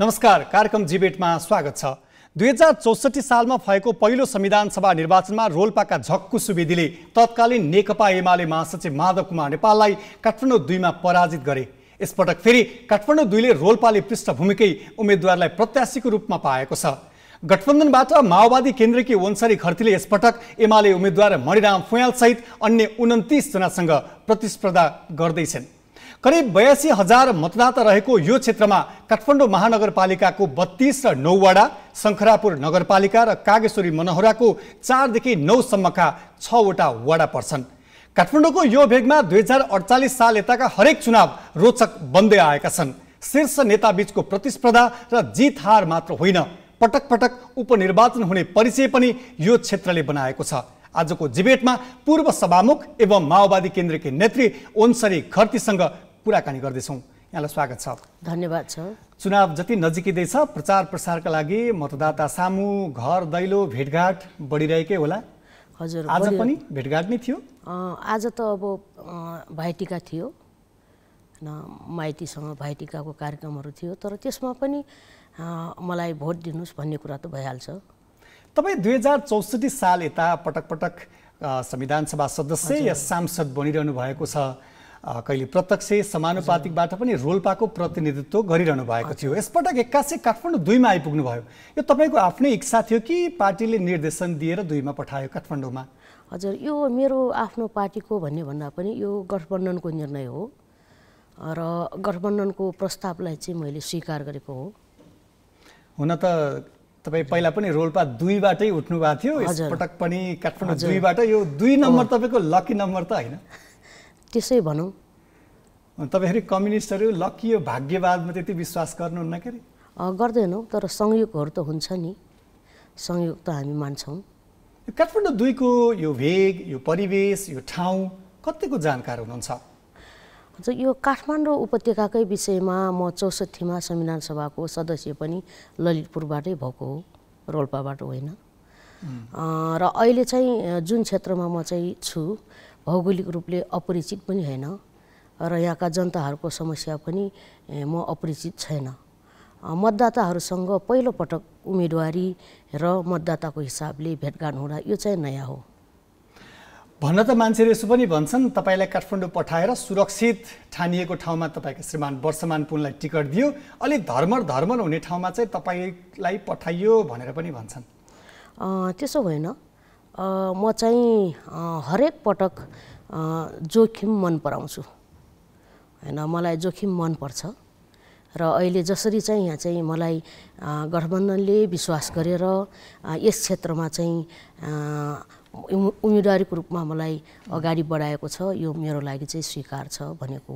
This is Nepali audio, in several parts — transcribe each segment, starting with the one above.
नमस्कार कार्यक्रम जिबेटमा स्वागत छ दुई हजार चौसठी सालमा भएको पहिलो संविधान सभा निर्वाचनमा रोल्पाका झक्कु सुवेदीले तत्कालीन नेकपा एमाले महासचिव माधव कुमार नेपाललाई काठमाडौँ दुईमा पराजित गरे यसपटक फेरि काठमाडौँ दुईले रोल्पाले पृष्ठभूमिकै उम्मेद्वारलाई प्रत्याशीको रूपमा पाएको छ गठबन्धनबाट माओवादी केन्द्रकी ओन्सरी खर्तीले यसपटक एमाले उम्मेद्वार मणिराम फुयालसहित अन्य उन्तिसजनासँग प्रतिस्पर्धा गर्दैछन् करिब बयासी हजार मतदाता रहेको यो क्षेत्रमा काठमाडौँ महानगरपालिकाको बत्तीस र नौवडा शङ्खरापुर नगरपालिका र कागेश्वरी मनोहराको चारदेखि नौसम्मका छवटा वडा पर्छन् काठमाडौँको यो भेगमा दुई हजार अडचालिस साल यताका हरेक चुनाव रोचक बन्दै आएका छन् शीर्ष नेताबीचको प्रतिस्पर्धा र जित हार मात्र होइन पटक पटक उपनिर्वाचन हुने परिचय पनि यो क्षेत्रले बनाएको छ आजको जिबेटमा पूर्व सभामुख एवं माओवादी केन्द्रकी नेत्री ओन्सरी खर्तीसँग कुराकानी गर्दैछौँ यहाँलाई स्वागत छ धन्यवाद छ चुनाव जति छ प्रचार प्रसारका लागि मतदाता सामु घर दैलो भेटघाट बढिरहेकै होला हजुर आज पनि भेटघाट नै थियो आज त अब भाइटिका थियो न माइतीसँग भाइटिकाको कार्यक्रमहरू थियो तर त्यसमा पनि मलाई भोट दिनुहोस् भन्ने कुरा त भइहाल्छ तपाईँ दुई हजार चौसठी साल यता पटक पटक संविधानसभा सदस्य या सांसद बनिरहनु भएको छ कहिले प्रत्यक्ष समानुपातिकबाट पनि रोल्पाको प्रतिनिधित्व गरिरहनु भएको थियो यसपटक एक्कासी काठमाडौँ दुईमा आइपुग्नु भयो यो तपाईँको आफ्नै इच्छा थियो कि पार्टीले निर्देशन दिएर दुईमा पठायो काठमाडौँमा हजुर यो मेरो आफ्नो पार्टीको भन्ने भन्दा पनि यो गठबन्धनको निर्णय हो र गठबन्धनको प्रस्तावलाई चाहिँ मैले स्वीकार गरेको हो हुन त तपाईँ पहिला पनि रोल्पा दुईबाटै उठ्नु भएको थियो पटक पनि काठमाडौँ दुईबाट यो दुई नम्बर तपाईँको लकी नम्बर त होइन त्यसै भनौँ तपाईँहरू कम्युनिस्टहरू लकियो भाग्यवादमा त्यति विश्वास गर्नुहुन्न के अरे गर्दैनौँ तर संयोगहरू त हुन्छ नि संयोग त हामी मान्छौँ काठमाडौँ दुईको यो भेग यो परिवेश यो ठाउँ कतिको जानकार हुनुहुन्छ हजुर यो काठमाडौँ उपत्यकाकै विषयमा म चौसठीमा संविधान सभाको सदस्य पनि ललितपुरबाटै भएको हो रोल्पाबाट होइन र अहिले चाहिँ जुन क्षेत्रमा म चाहिँ छु भौगोलिक रूपले अपरिचित पनि होइन र यहाँका जनताहरूको समस्या पनि म अपरिचित छैन मतदाताहरूसँग पहिलोपटक उम्मेदवारी र मतदाताको हिसाबले भेटघाट हुँदा यो चाहिँ नयाँ हो भन्न त मान्छेहरू यसो पनि भन्छन् तपाईँलाई काठमाडौँ पठाएर सुरक्षित ठानिएको ठाउँमा तपाईँको श्रीमान वर्षमान पुनलाई टिकट दियो अलिक धर्मर धर्मर हुने ठाउँमा चाहिँ तपाईँलाई पठाइयो भनेर पनि भन्छन् त्यसो भएन म चाहिँ हरेक पटक जोखिम मन पराउँछु होइन मलाई जोखिम मनपर्छ र अहिले जसरी चाहिँ यहाँ चाहिँ मलाई गठबन्धनले विश्वास गरेर यस क्षेत्रमा चाहिँ उम्मेदवारीको रूपमा मलाई अगाडि बढाएको छ यो मेरो लागि चाहिँ स्वीकार छ भनेको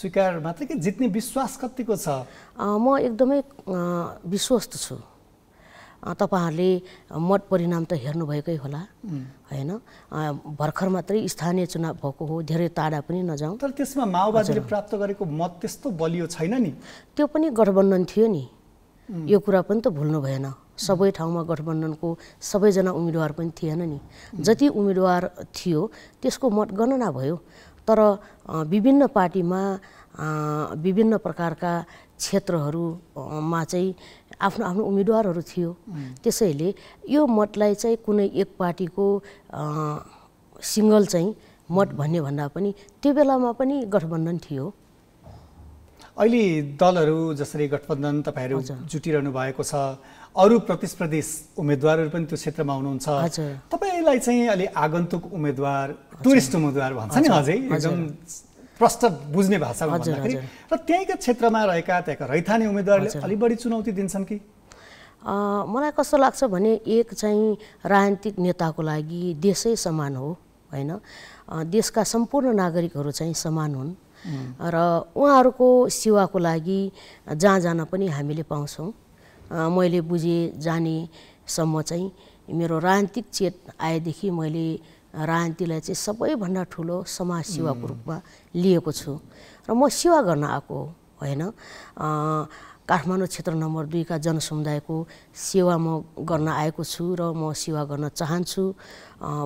स्वीकार मात्रै कि जित्ने विश्वास कतिको छ म एकदमै विश्वस्त छु तपाईँहरूले मत परिणाम त हेर्नुभएकै होला होइन भर्खर मात्रै स्थानीय चुनाव भएको हो धेरै टाढा पनि नजाउँ तर त्यसमा माओवादीले प्राप्त गरेको मत त्यस्तो बलियो छैन नि त्यो पनि गठबन्धन थियो नि यो कुरा पनि त भुल्नु भएन सबै ठाउँमा गठबन्धनको सबैजना उम्मेदवार पनि थिएन नि जति उम्मेदवार थियो त्यसको मतगणना भयो तर विभिन्न पार्टीमा विभिन्न प्रकारका क्षेत्रहरूमा चाहिँ आफ्नो आफ्नो उम्मेदवारहरू थियो त्यसैले यो मतलाई चाहिँ कुनै एक पार्टीको सिङ्गल चाहिँ मत भन्ने भन्दा पनि त्यो बेलामा पनि गठबन्धन थियो अहिले दलहरू जसरी गठबन्धन तपाईँहरू जुटिरहनु भएको छ अरू प्रतिस्पर्धी उम्मेद्वारहरू पनि त्यो क्षेत्रमा हुनुहुन्छ तपाईँलाई चाहिँ अलि आगन्तुक उम्मेद्वार टुरिस्ट उम्मेद्वार भन्छ नि अझै एकदम प्रष्ट बुझ्ने भाषामा भन्दाखेरि र त्यहीँका क्षेत्रमा रहेका त्यहाँका रैथाने उम्मेदवारले अलि बढी चुनौती दिन्छन् कि मलाई कस्तो लाग्छ भने एक चाहिँ राजनीतिक नेताको लागि देशै समान हो होइन देशका सम्पूर्ण नागरिकहरू चाहिँ समान हुन् र उहाँहरूको सेवाको लागि जहाँ जान पनि हामीले पाउँछौँ मैले बुझे जानेसम्म चाहिँ मेरो राजनीतिक चेत आएदेखि मैले राजनीतिलाई चाहिँ सबैभन्दा ठुलो समाज सेवाको रूपमा लिएको छु र म सेवा गर्न आएको होइन काठमाडौँ क्षेत्र नम्बर दुईका जनसमुदायको सेवा म गर्न आएको छु र म सेवा गर्न चाहन्छु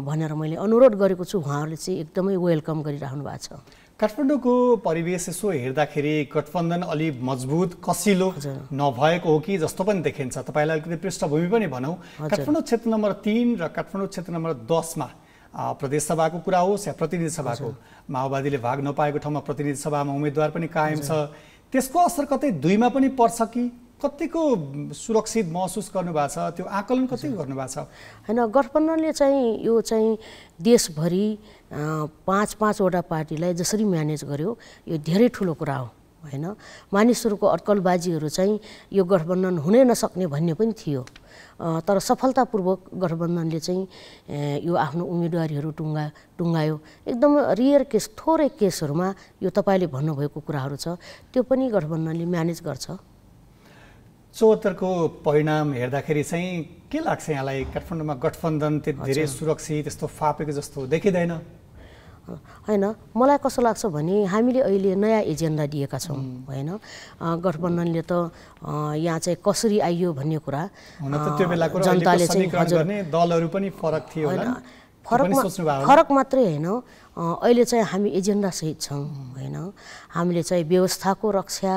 भनेर मैले अनुरोध गरेको छु उहाँहरूले चाहिँ एकदमै वेलकम गरिराख्नु भएको छ काठमाडौँको परिवेश यसो हेर्दाखेरि गठबन्धन अलि मजबुत कसिलो नभएको हो कि जस्तो पनि देखिन्छ तपाईँलाई अलिकति पृष्ठभूमि पनि भनौँ काठमाडौँ क्षेत्र नम्बर तिन र काठमाडौँ क्षेत्र नम्बर दसमा प्रदेश सभाको कुरा होस् या प्रतिनिधि सभाको माओवादीले भाग नपाएको ठाउँमा प्रतिनिधि सभामा उम्मेद्वार पनि कायम छ त्यसको असर कतै दुईमा पनि पर्छ कि कतिको सुरक्षित महसुस गर्नुभएको छ त्यो आकलन कतिको गर्नुभएको छ होइन गठबन्धनले चाहिँ यो चाहिँ देशभरि पाँच पाँचवटा पार्टीलाई जसरी म्यानेज गर्यो यो धेरै ठुलो कुरा हो होइन मानिसहरूको अड्कलबाजीहरू चाहिँ यो गठबन्धन हुनै नसक्ने भन्ने पनि थियो तर सफलतापूर्वक गठबन्धनले चाहिँ यो आफ्नो उम्मेदवारीहरू टुङ्गा टुङ्गायो एकदम रियर केस थोरै केसहरूमा यो तपाईँले भन्नुभएको कुराहरू छ त्यो पनि गठबन्धनले म्यानेज गर्छ चौहत्तरको परिणाम हेर्दाखेरि चाहिँ के लाग्छ यहाँलाई काठमाडौँमा गठबन्धन त्यति धेरै सुरक्षित त्यस्तो फापेको जस्तो देखिँदैन होइन मलाई कस्तो लाग्छ भने हामीले अहिले नयाँ एजेन्डा दिएका छौँ होइन गठबन्धनले त यहाँ चाहिँ कसरी आइयो भन्ने कुरा जनताले चाहिँ फरक फरक मात्रै होइन अहिले चाहिँ हामी एजेन्डासहित छौँ होइन हामीले चाहिँ व्यवस्थाको रक्षा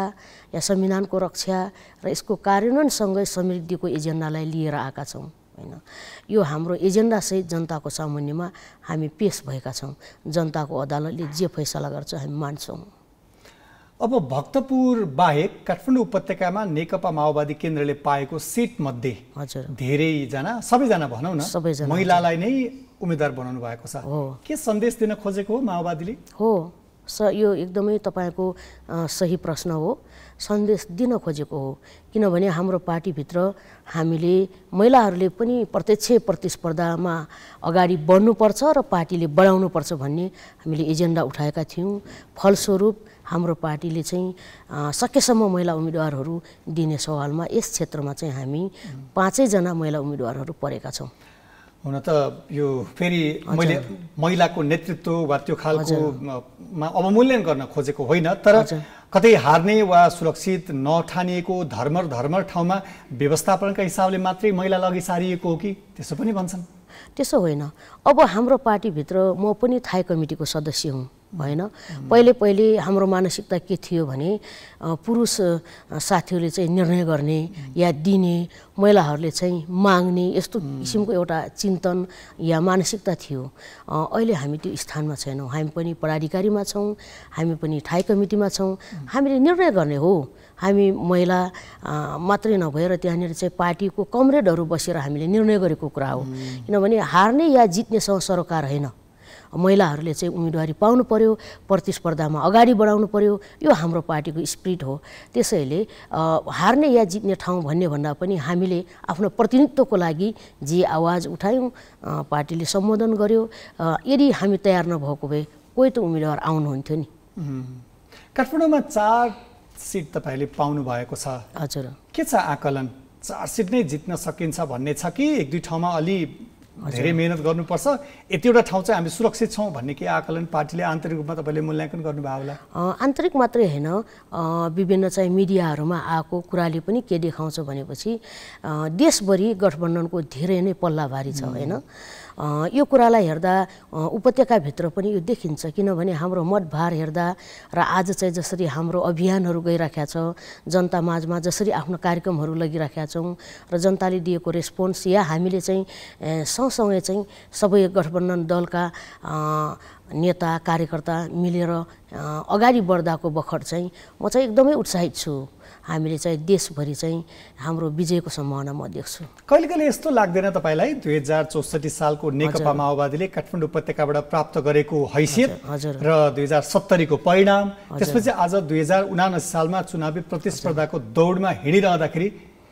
या संविधानको रक्षा र यसको कार्यान्वयनसँगै समृद्धिको एजेन्डालाई लिएर आएका छौँ होइन यो हाम्रो एजेन्डासहित जनताको सामुन्नेमा हामी पेस भएका छौँ जनताको अदालतले जे फैसला गर्छ हामी मान्छौँ अब भक्तपुर बाहेक काठमाडौँ उपत्यकामा नेकपा माओवादी केन्द्रले पाएको सिटमध्ये हजुर धेरैजना सबैजना भनौँ न सबैजना महिलालाई नै उम्मेद्वार बनाउनु भएको छ हो के सन्देश दिन खोजेको हो माओवादीले हो स यो एकदमै तपाईँको सही प्रश्न हो सन्देश दिन खोजेको हो किनभने हाम्रो पार्टीभित्र हामीले महिलाहरूले पनि प्रत्यक्ष प्रतिस्पर्धामा अगाडि बढ्नुपर्छ र पार्टीले बढाउनुपर्छ भन्ने हामीले एजेन्डा उठाएका थियौँ फलस्वरूप हाम्रो पार्टीले चाहिँ सकेसम्म महिला उम्मेदवारहरू दिने सवालमा यस क्षेत्रमा चाहिँ हामी पाँचैजना महिला उम्मेदवारहरू परेका छौँ हुन त यो फेरि मैले महिलाको नेतृत्व वा त्यो खालको मा अवमूल्यन गर्न खोजेको होइन तर कतै हार्ने वा सुरक्षित नठानिएको धर्मर धर्मर ठाउँमा व्यवस्थापनका हिसाबले मात्रै महिला अघि सारिएको हो कि त्यसो पनि भन्छन् त्यसो होइन अब हाम्रो पार्टीभित्र म पनि थाई कमिटीको सदस्य हुँ भएन पहिले पहिले हाम्रो मानसिकता के थियो भने पुरुष साथीहरूले चाहिँ निर्णय गर्ने या दिने महिलाहरूले चाहिँ माग्ने यस्तो किसिमको एउटा चिन्तन या मानसिकता थियो अहिले हामी त्यो स्थानमा छैनौँ हामी पनि पदाधिकारीमा छौँ हामी पनि ठाई कमिटीमा छौँ हामीले निर्णय गर्ने हो हामी महिला मात्रै नभएर त्यहाँनिर चाहिँ पार्टीको कमरेडहरू बसेर हामीले निर्णय गरेको कुरा हो किनभने हार्ने या जित्नेसँग सरकार होइन महिलाहरूले चाहिँ उम्मेदवारी पाउनु पर्यो प्रतिस्पर्धामा अगाडि बढाउनु पर्यो यो हाम्रो पार्टीको स्पिरिट हो त्यसैले हार्ने या जित्ने ठाउँ भन्ने भन्दा पनि हामीले आफ्नो प्रतिनिधित्वको लागि जे आवाज उठायौँ पार्टीले सम्बोधन गर्यो यदि हामी तयार नभएको भए कोही त उम्मेदवार आउनुहुन्थ्यो नि काठमाडौँमा चार सिट तपाईँले पाउनु भएको छ हजुर के छ आकलन चार सिट नै जित्न सकिन्छ भन्ने छ कि एक दुई ठाउँमा अलि धेरै मेहनत गर्नुपर्छ यतिवटा ठाउँ चाहिँ हामी सुरक्षित छौँ भन्ने केही आकलन पार्टीले आन्तरिक रूपमा तपाईँले मूल्याङ्कन गर्नुभयो होला आन्तरिक मात्रै होइन विभिन्न चाहिँ मिडियाहरूमा आएको कुराले पनि के देखाउँछ भनेपछि देशभरि गठबन्धनको धेरै नै पल्लाभारी छ होइन यो कुरालाई हेर्दा उपत्यकाभित्र पनि यो देखिन्छ किनभने हाम्रो मतभार हेर्दा र आज चाहिँ जसरी हाम्रो अभियानहरू गइराखेका छ जनता माझमा जसरी आफ्नो कार्यक्रमहरू लगिराखेका छौँ र जनताले दिएको रेस्पोन्स या हामीले चाहिँ सँगसँगै चाहिँ सबै गठबन्धन दलका नेता कार्यकर्ता मिलेर अगाडि बढ्दाको बखर चाहिँ म चाहिँ एकदमै उत्साहित छु हामीले चाहिँ देशभरि चाहिँ हाम्रो विजयको सम्भावना म देख्छु कहिले कहिले यस्तो लाग्दैन तपाईँलाई दुई हजार चौसठी सालको नेकपा माओवादीले काठमाडौँ उपत्यकाबाट प्राप्त गरेको हैसियत हजुर र दुई हजार सत्तरीको परिणाम त्यसपछि आज दुई हजार उनासी सालमा चुनावी प्रतिस्पर्धाको दौडमा हिँडिरहँदाखेरि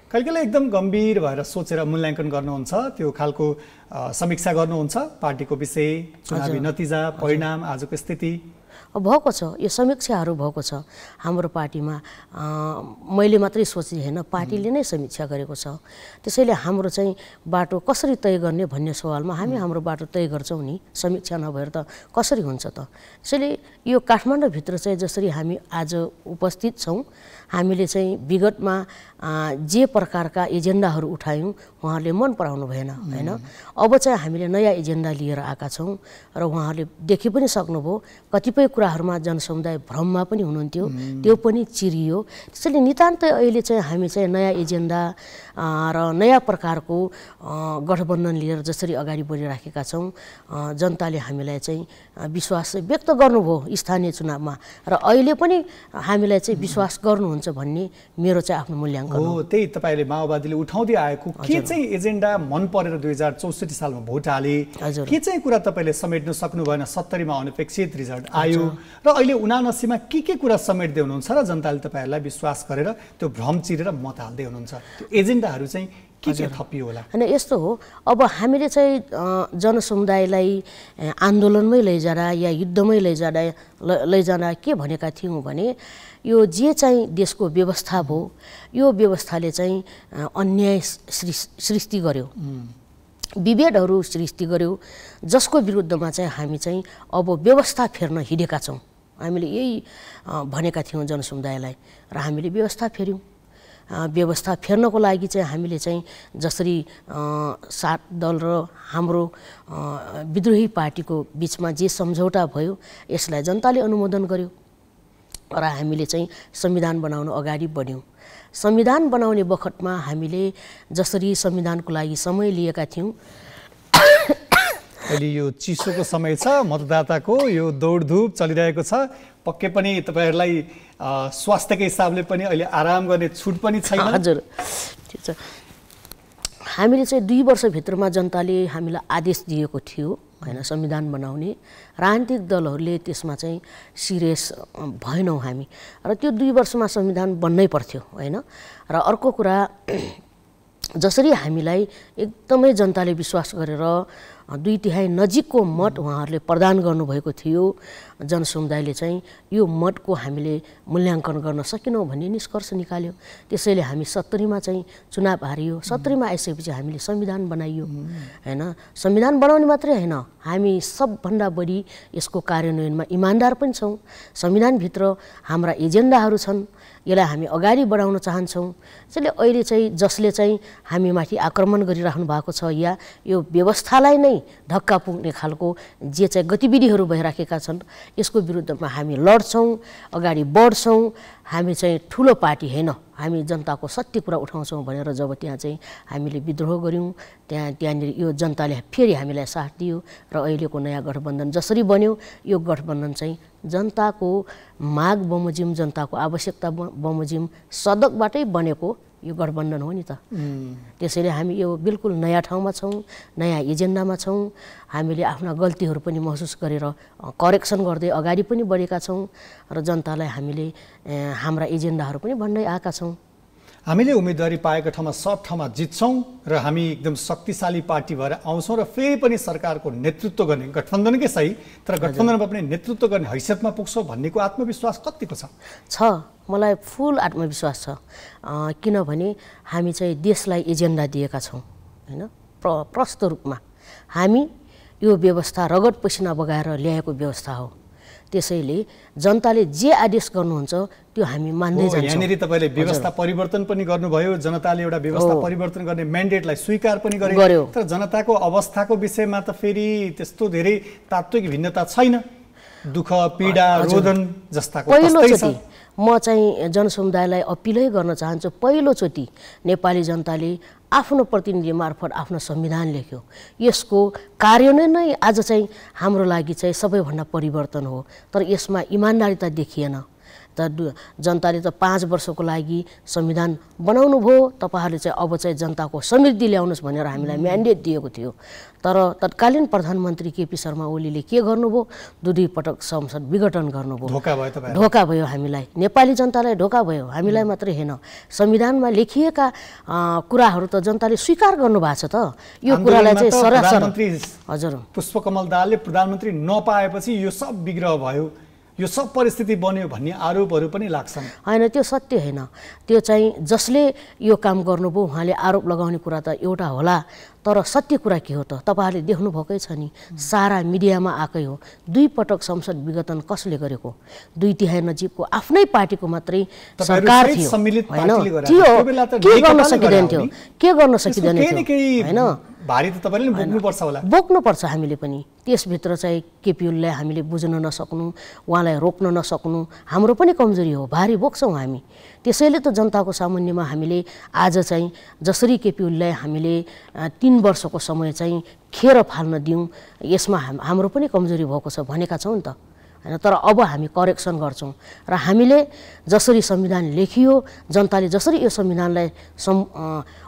कहिले कहिले एकदम गम्भीर भएर सोचेर मूल्याङ्कन गर्नुहुन्छ त्यो खालको समीक्षा गर्नुहुन्छ पार्टीको विषय चुनावी नतिजा परिणाम आजको स्थिति भएको छ यो समीक्षाहरू भएको छ हाम्रो पार्टीमा मैले मात्रै सोचेँ होइन पार्टीले नै समीक्षा गरेको छ त्यसैले हाम्रो चाहिँ बाटो कसरी तय गर्ने भन्ने सवालमा हामी हाम्रो बाटो तय गर्छौँ नि समीक्षा नभएर त कसरी हुन्छ त त्यसैले यो काठमाडौँभित्र चाहिँ जसरी हामी आज उपस्थित छौँ हामीले चाहिँ विगतमा जे प्रकारका एजेन्डाहरू उठायौँ उहाँहरूले मन पराउनु भएन होइन अब चाहिँ हामीले नयाँ एजेन्डा लिएर आएका छौँ र उहाँहरूले देखि पनि सक्नुभयो कतिपय कुरा कुराहरूमा जनसमुदाय भ्रममा पनि हुनुहुन्थ्यो त्यो पनि चिरियो त्यसैले नितान्तै अहिले चाहिँ हामी चाहिँ नयाँ एजेन्डा र नयाँ प्रकारको गठबन्धन लिएर जसरी अगाडि बढिराखेका छौँ जनताले हामीलाई चाहिँ विश्वास व्यक्त गर्नुभयो स्थानीय चुनावमा र अहिले पनि हामीलाई चाहिँ विश्वास गर्नुहुन्छ भन्ने मेरो चाहिँ आफ्नो मूल्याङ्कन हो त्यही तपाईँले माओवादीले उठाउँदै आएको के चाहिँ एजेन्डा मन परेर दुई हजार चौसठी सालमा भोट हाले के चाहिँ कुरा तपाईँले समेट्न सक्नु भएन सत्तरीमा अनपेक्षित रिजल्ट आयो र अहिले उनासीमा के के कुरा समेट्दै हुनुहुन्छ र जनताले तपाईँहरूलाई विश्वास गरेर त्यो भ्रम चिरेर मत हाल्दै हुनुहुन्छ त्यो एजेन्डाहरू चाहिँ के के थपियो होला होइन यस्तो हो अब हामीले चाहिँ जनसमुदायलाई आन्दोलनमै लैजाँदा या युद्धमै लैजाँदा लैजाँदा के भनेका थियौँ भने यो जे चाहिँ देशको व्यवस्था भयो यो व्यवस्थाले चाहिँ अन्याय सृष्टि गर्यो विभेदहरू सृष्टि गर्यो जसको विरुद्धमा चाहिँ हामी चाहिँ अब व्यवस्था फेर्न हिँडेका छौँ हामीले यही भनेका थियौँ जनसमुदायलाई र हामीले व्यवस्था फेऱ्यौँ व्यवस्था फेर्नको लागि चाहिँ हामीले चाहिँ जसरी सात दल र हाम्रो विद्रोही पार्टीको बिचमा जे सम्झौता भयो यसलाई जनताले अनुमोदन गर्यो र हामीले चाहिँ संविधान बनाउन अगाडि बढ्यौँ संविधान बनाउने बखतमा हामीले जसरी संविधानको लागि समय लिएका थियौँ अहिले यो चिसोको समय छ मतदाताको यो दौडधुप चलिरहेको छ पक्कै पनि तपाईँहरूलाई स्वास्थ्यको हिसाबले पनि अहिले आराम गर्ने छुट पनि छैन हजुर त्यो छ हामीले चाहिँ दुई वर्षभित्रमा जनताले हामीलाई आदेश दिएको थियो होइन संविधान बनाउने राजनीतिक दलहरूले त्यसमा चाहिँ सिरियस भएनौँ हामी र त्यो दुई वर्षमा संविधान बन्नै पर्थ्यो होइन र अर्को कुरा जसरी हामीलाई एकदमै जनताले विश्वास गरेर दुई तिहाई नजिकको मत उहाँहरूले प्रदान गर्नुभएको थियो जनसमुदायले चाहिँ यो मतको हामीले मूल्याङ्कन गर्न सकेनौँ भन्ने निष्कर्ष निकाल्यो त्यसैले हामी सत्तरीमा चाहिँ चुनाव हारियो सत्तरीमा आइसकेपछि हामीले संविधान बनाइयो होइन संविधान बनाउने मात्रै होइन हामी सबभन्दा बढी यसको कार्यान्वयनमा इमान्दार पनि छौँ संविधानभित्र हाम्रा एजेन्डाहरू छन् यसलाई हामी अगाडि बढाउन चाहन्छौँ त्यसैले अहिले चाहिँ जसले चाहिँ हामीमाथि आक्रमण गरिराख्नु भएको छ या यो व्यवस्थालाई नै धक्का पुग्ने खालको जे चाहिँ गतिविधिहरू भइराखेका छन् यसको विरुद्धमा हामी लड्छौँ अगाडि बढ्छौँ हामी चाहिँ ठुलो पार्टी होइन हामी जनताको सत्य कुरा उठाउँछौँ भनेर जब त्यहाँ चाहिँ हामीले विद्रोह गऱ्यौँ त्यहाँ त्यहाँनिर यो जनताले फेरि हामीलाई साथ दियो र अहिलेको नयाँ गठबन्धन जसरी बन्यो यो गठबन्धन चाहिँ जनताको माग बमोजिम जनताको आवश्यकता बमोजिम सदकबाटै बनेको यो गठबन्धन हो नि त त्यसैले हामी यो बिल्कुल नयाँ ठाउँमा छौँ नयाँ एजेन्डामा छौँ हामीले आफ्ना गल्तीहरू पनि महसुस गरेर करेक्सन गर्दै अगाडि पनि बढेका छौँ र जनतालाई हामीले हाम्रा एजेन्डाहरू पनि भन्दै आएका छौँ हामीले उम्मेदवारी पाएको ठाउँमा सब ठाउँमा जित्छौँ र हामी एकदम शक्तिशाली पार्टी भएर आउँछौँ र फेरि पनि सरकारको नेतृत्व गर्ने गठबन्धनकै सही तर गठबन्धनमा पनि नेतृत्व गर्ने हैसियतमा पुग्छौँ भन्नेको आत्मविश्वास कतिको छ छ मलाई फुल आत्मविश्वास छ किनभने हामी चाहिँ देशलाई एजेन्डा दिएका छौँ होइन प्र प्रस्त रूपमा हामी यो व्यवस्था रगत पसिना बगाएर ल्याएको व्यवस्था हो त्यसैले जनताले जे आदेश गर्नुहुन्छ त्यो हामी मान्दै जान्छौँ यहाँनिर तपाईँले व्यवस्था परिवर्तन पनि गर्नुभयो जनताले एउटा व्यवस्था परिवर्तन गर्ने म्यान्डेटलाई स्वीकार पनि गर्यो तर जनताको अवस्थाको विषयमा त फेरि त्यस्तो धेरै तात्विक भिन्नता छैन दुःख पीडा रोदन जस्ताको पहिलोचोटि म चाहिँ जनसमुदायलाई अपिलै गर्न चाहन्छु पहिलोचोटि नेपाली जनताले आफ्नो प्रतिनिधि मार्फत आफ्नो संविधान लेख्यो यसको कार्यान्वयन नै आज चाहिँ हाम्रो लागि चाहिँ सबैभन्दा परिवर्तन हो तर यसमा इमान्दारिता देखिएन त जनताले त पाँच वर्षको लागि संविधान बनाउनु भयो तपाईँहरूले चाहिँ अब चाहिँ जनताको समृद्धि ल्याउनुहोस् भनेर हामीलाई म्यान्डेट दिएको थियो तर तत्कालीन प्रधानमन्त्री केपी शर्मा ओलीले के गर्नुभयो दुई दुई पटक संसद विघटन गर्नुभयो ढोका भयो हामीलाई नेपाली जनतालाई ढोका भयो हामीलाई मात्रै होइन संविधानमा लेखिएका कुराहरू त जनताले स्वीकार गर्नुभएको छ त यो कुरालाई चाहिँ सरासर हजुर पुष्पकमल दाहालले प्रधानमन्त्री नपाएपछि यो सब विग्रह भयो यो सब परिस्थिति बन्यो भन्ने आरोपहरू पनि लाग्छन् होइन त्यो सत्य होइन त्यो चाहिँ जसले यो काम गर्नुभयो उहाँले आरोप लगाउने कुरा त एउटा होला तर सत्य कुरा के हो त तपाईँहरूले देख्नुभएकै छ नि सारा मिडियामा आएकै हो दुई पटक संसद विघटन कसले गरेको दुई तिहाई नजिकको आफ्नै पार्टीको मात्रै सरकार थियो होइन के गर्न सकिँदैन थियो के गर्न सकिँदैन थियो होइन भारी त तपाईँले बोक्नुपर्छ होला बोक्नुपर्छ हामीले पनि त्यसभित्र चाहिँ केपिओललाई हामीले बुझ्न नसक्नु उहाँलाई रोक्न नसक्नु हाम्रो पनि कमजोरी हो भारी बोक्छौँ हामी त्यसैले त जनताको सामान्यमा हामीले आज चाहिँ जसरी केपिओललाई हामीले तिन वर्षको समय चाहिँ खेर फाल्न दिउँ यसमा हाम्रो पनि कमजोरी भएको छ भनेका छौँ नि त होइन तर अब हामी करेक्सन गर्छौँ र हामीले जसरी संविधान लेखियो जनताले जसरी यो संविधानलाई सम्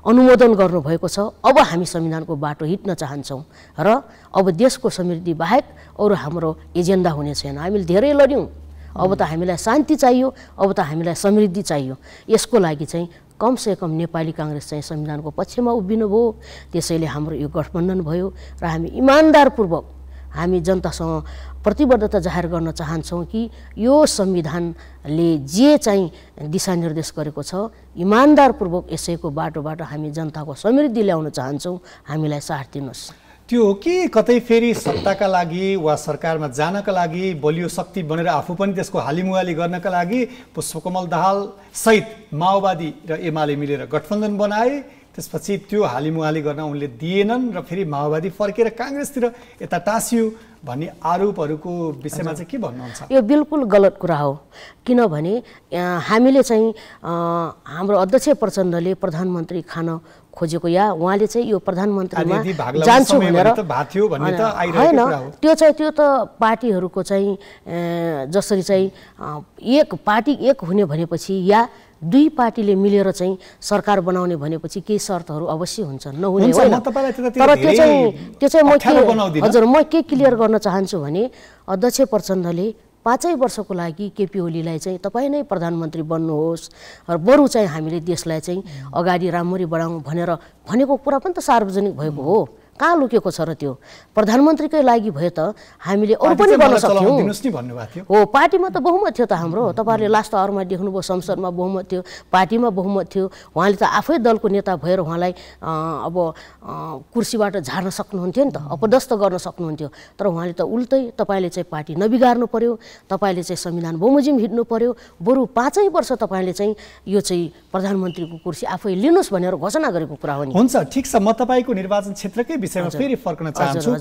अनुमोदन गर्नुभएको छ अब हामी संविधानको बाटो हिँड्न चाहन्छौँ र अब देशको समृद्धि बाहेक अरू हाम्रो एजेन्डा हुने छैन हामीले धेरै लड्यौँ अब त हामीलाई शान्ति चाहियो अब त हामीलाई समृद्धि चाहियो यसको लागि चाहिँ कमसे कम नेपाली काङ्ग्रेस चाहिँ संविधानको पक्षमा उभिनु उभिनुभयो त्यसैले हाम्रो यो गठबन्धन भयो र हामी इमान्दारपूर्वक हामी जनतासँग प्रतिबद्धता जाहेर गर्न चाहन्छौँ कि यो संविधानले जे चाहिँ दिशानिर्देश गरेको छ इमान्दारपूर्वक यसैको बाटोबाट हामी जनताको समृद्धि ल्याउन चाहन्छौँ हामीलाई साथ दिनुहोस् त्यो हो कि कतै फेरि सत्ताका लागि वा सरकारमा जानका लागि बलियो शक्ति बनेर आफू पनि त्यसको हालिमुहाली गर्नका लागि पुष्पकमल दाहाल सहित माओवादी र एमाले मिलेर गठबन्धन बनाए त्यसपछि त्यो हालिमुहाली गर्न उनले दिएनन् र फेरि माओवादी फर्केर काङ्ग्रेसतिर यता टाँसियो भन्ने आरोपहरूको विषयमा चाहिँ के भन्नुहुन्छ यो बिल्कुल गलत कुरा हो किनभने हामीले चाहिँ हाम्रो अध्यक्ष प्रचण्डले प्रधानमन्त्री खान खोजेको या उहाँले चाहिँ यो प्रधानमन्त्रीमा जान्छु भनेर होइन त्यो चाहिँ त्यो त पार्टीहरूको चाहिँ जसरी चाहिँ एक पार्टी एक हुने भनेपछि या दुई पार्टीले मिलेर चाहिँ सरकार बनाउने भनेपछि केही शर्तहरू अवश्य हुन्छ नहुने होइन तर त्यो चाहिँ त्यो चाहिँ म के हजुर म के क्लियर गर्न चाहन्छु भने अध्यक्ष प्रचण्डले पाँचै वर्षको लागि केपी ओलीलाई चाहिँ तपाईँ नै प्रधानमन्त्री बन्नुहोस् र बरु चाहिँ हामीले देशलाई चाहिँ अगाडि राम्ररी बढाउँ भनेर भनेको कुरा पनि त सार्वजनिक भएको हो कहाँ लुकेको छ र त्यो प्रधानमन्त्रीकै लागि भए त हामीले अरू पनि गर्न सक्थ्यौँ हो पार्टीमा त बहुमत थियो त हाम्रो तपाईँहरूले लास्ट अरूमा देख्नुभयो संसदमा बहुमत थियो पार्टीमा बहुमत थियो उहाँले त आफै दलको नेता भएर उहाँलाई अब कुर्सीबाट झार्न सक्नुहुन्थ्यो नि त अपदस्त गर्न सक्नुहुन्थ्यो तर उहाँले त उल्टै तपाईँले चाहिँ पार्टी नबिगार्नु पर्यो तपाईँले चाहिँ संविधान बमोजिम हिँड्नु पर्यो बरु पाँचै वर्ष तपाईँले चाहिँ यो चाहिँ प्रधानमन्त्रीको कुर्सी आफै लिनुहोस् भनेर घोषणा गरेको कुरा हो नि हुन्छ ठिक छ म तपाईँको निर्वाचन क्षेत्रकै विषयमा फेरि फर्कन चाहन्छु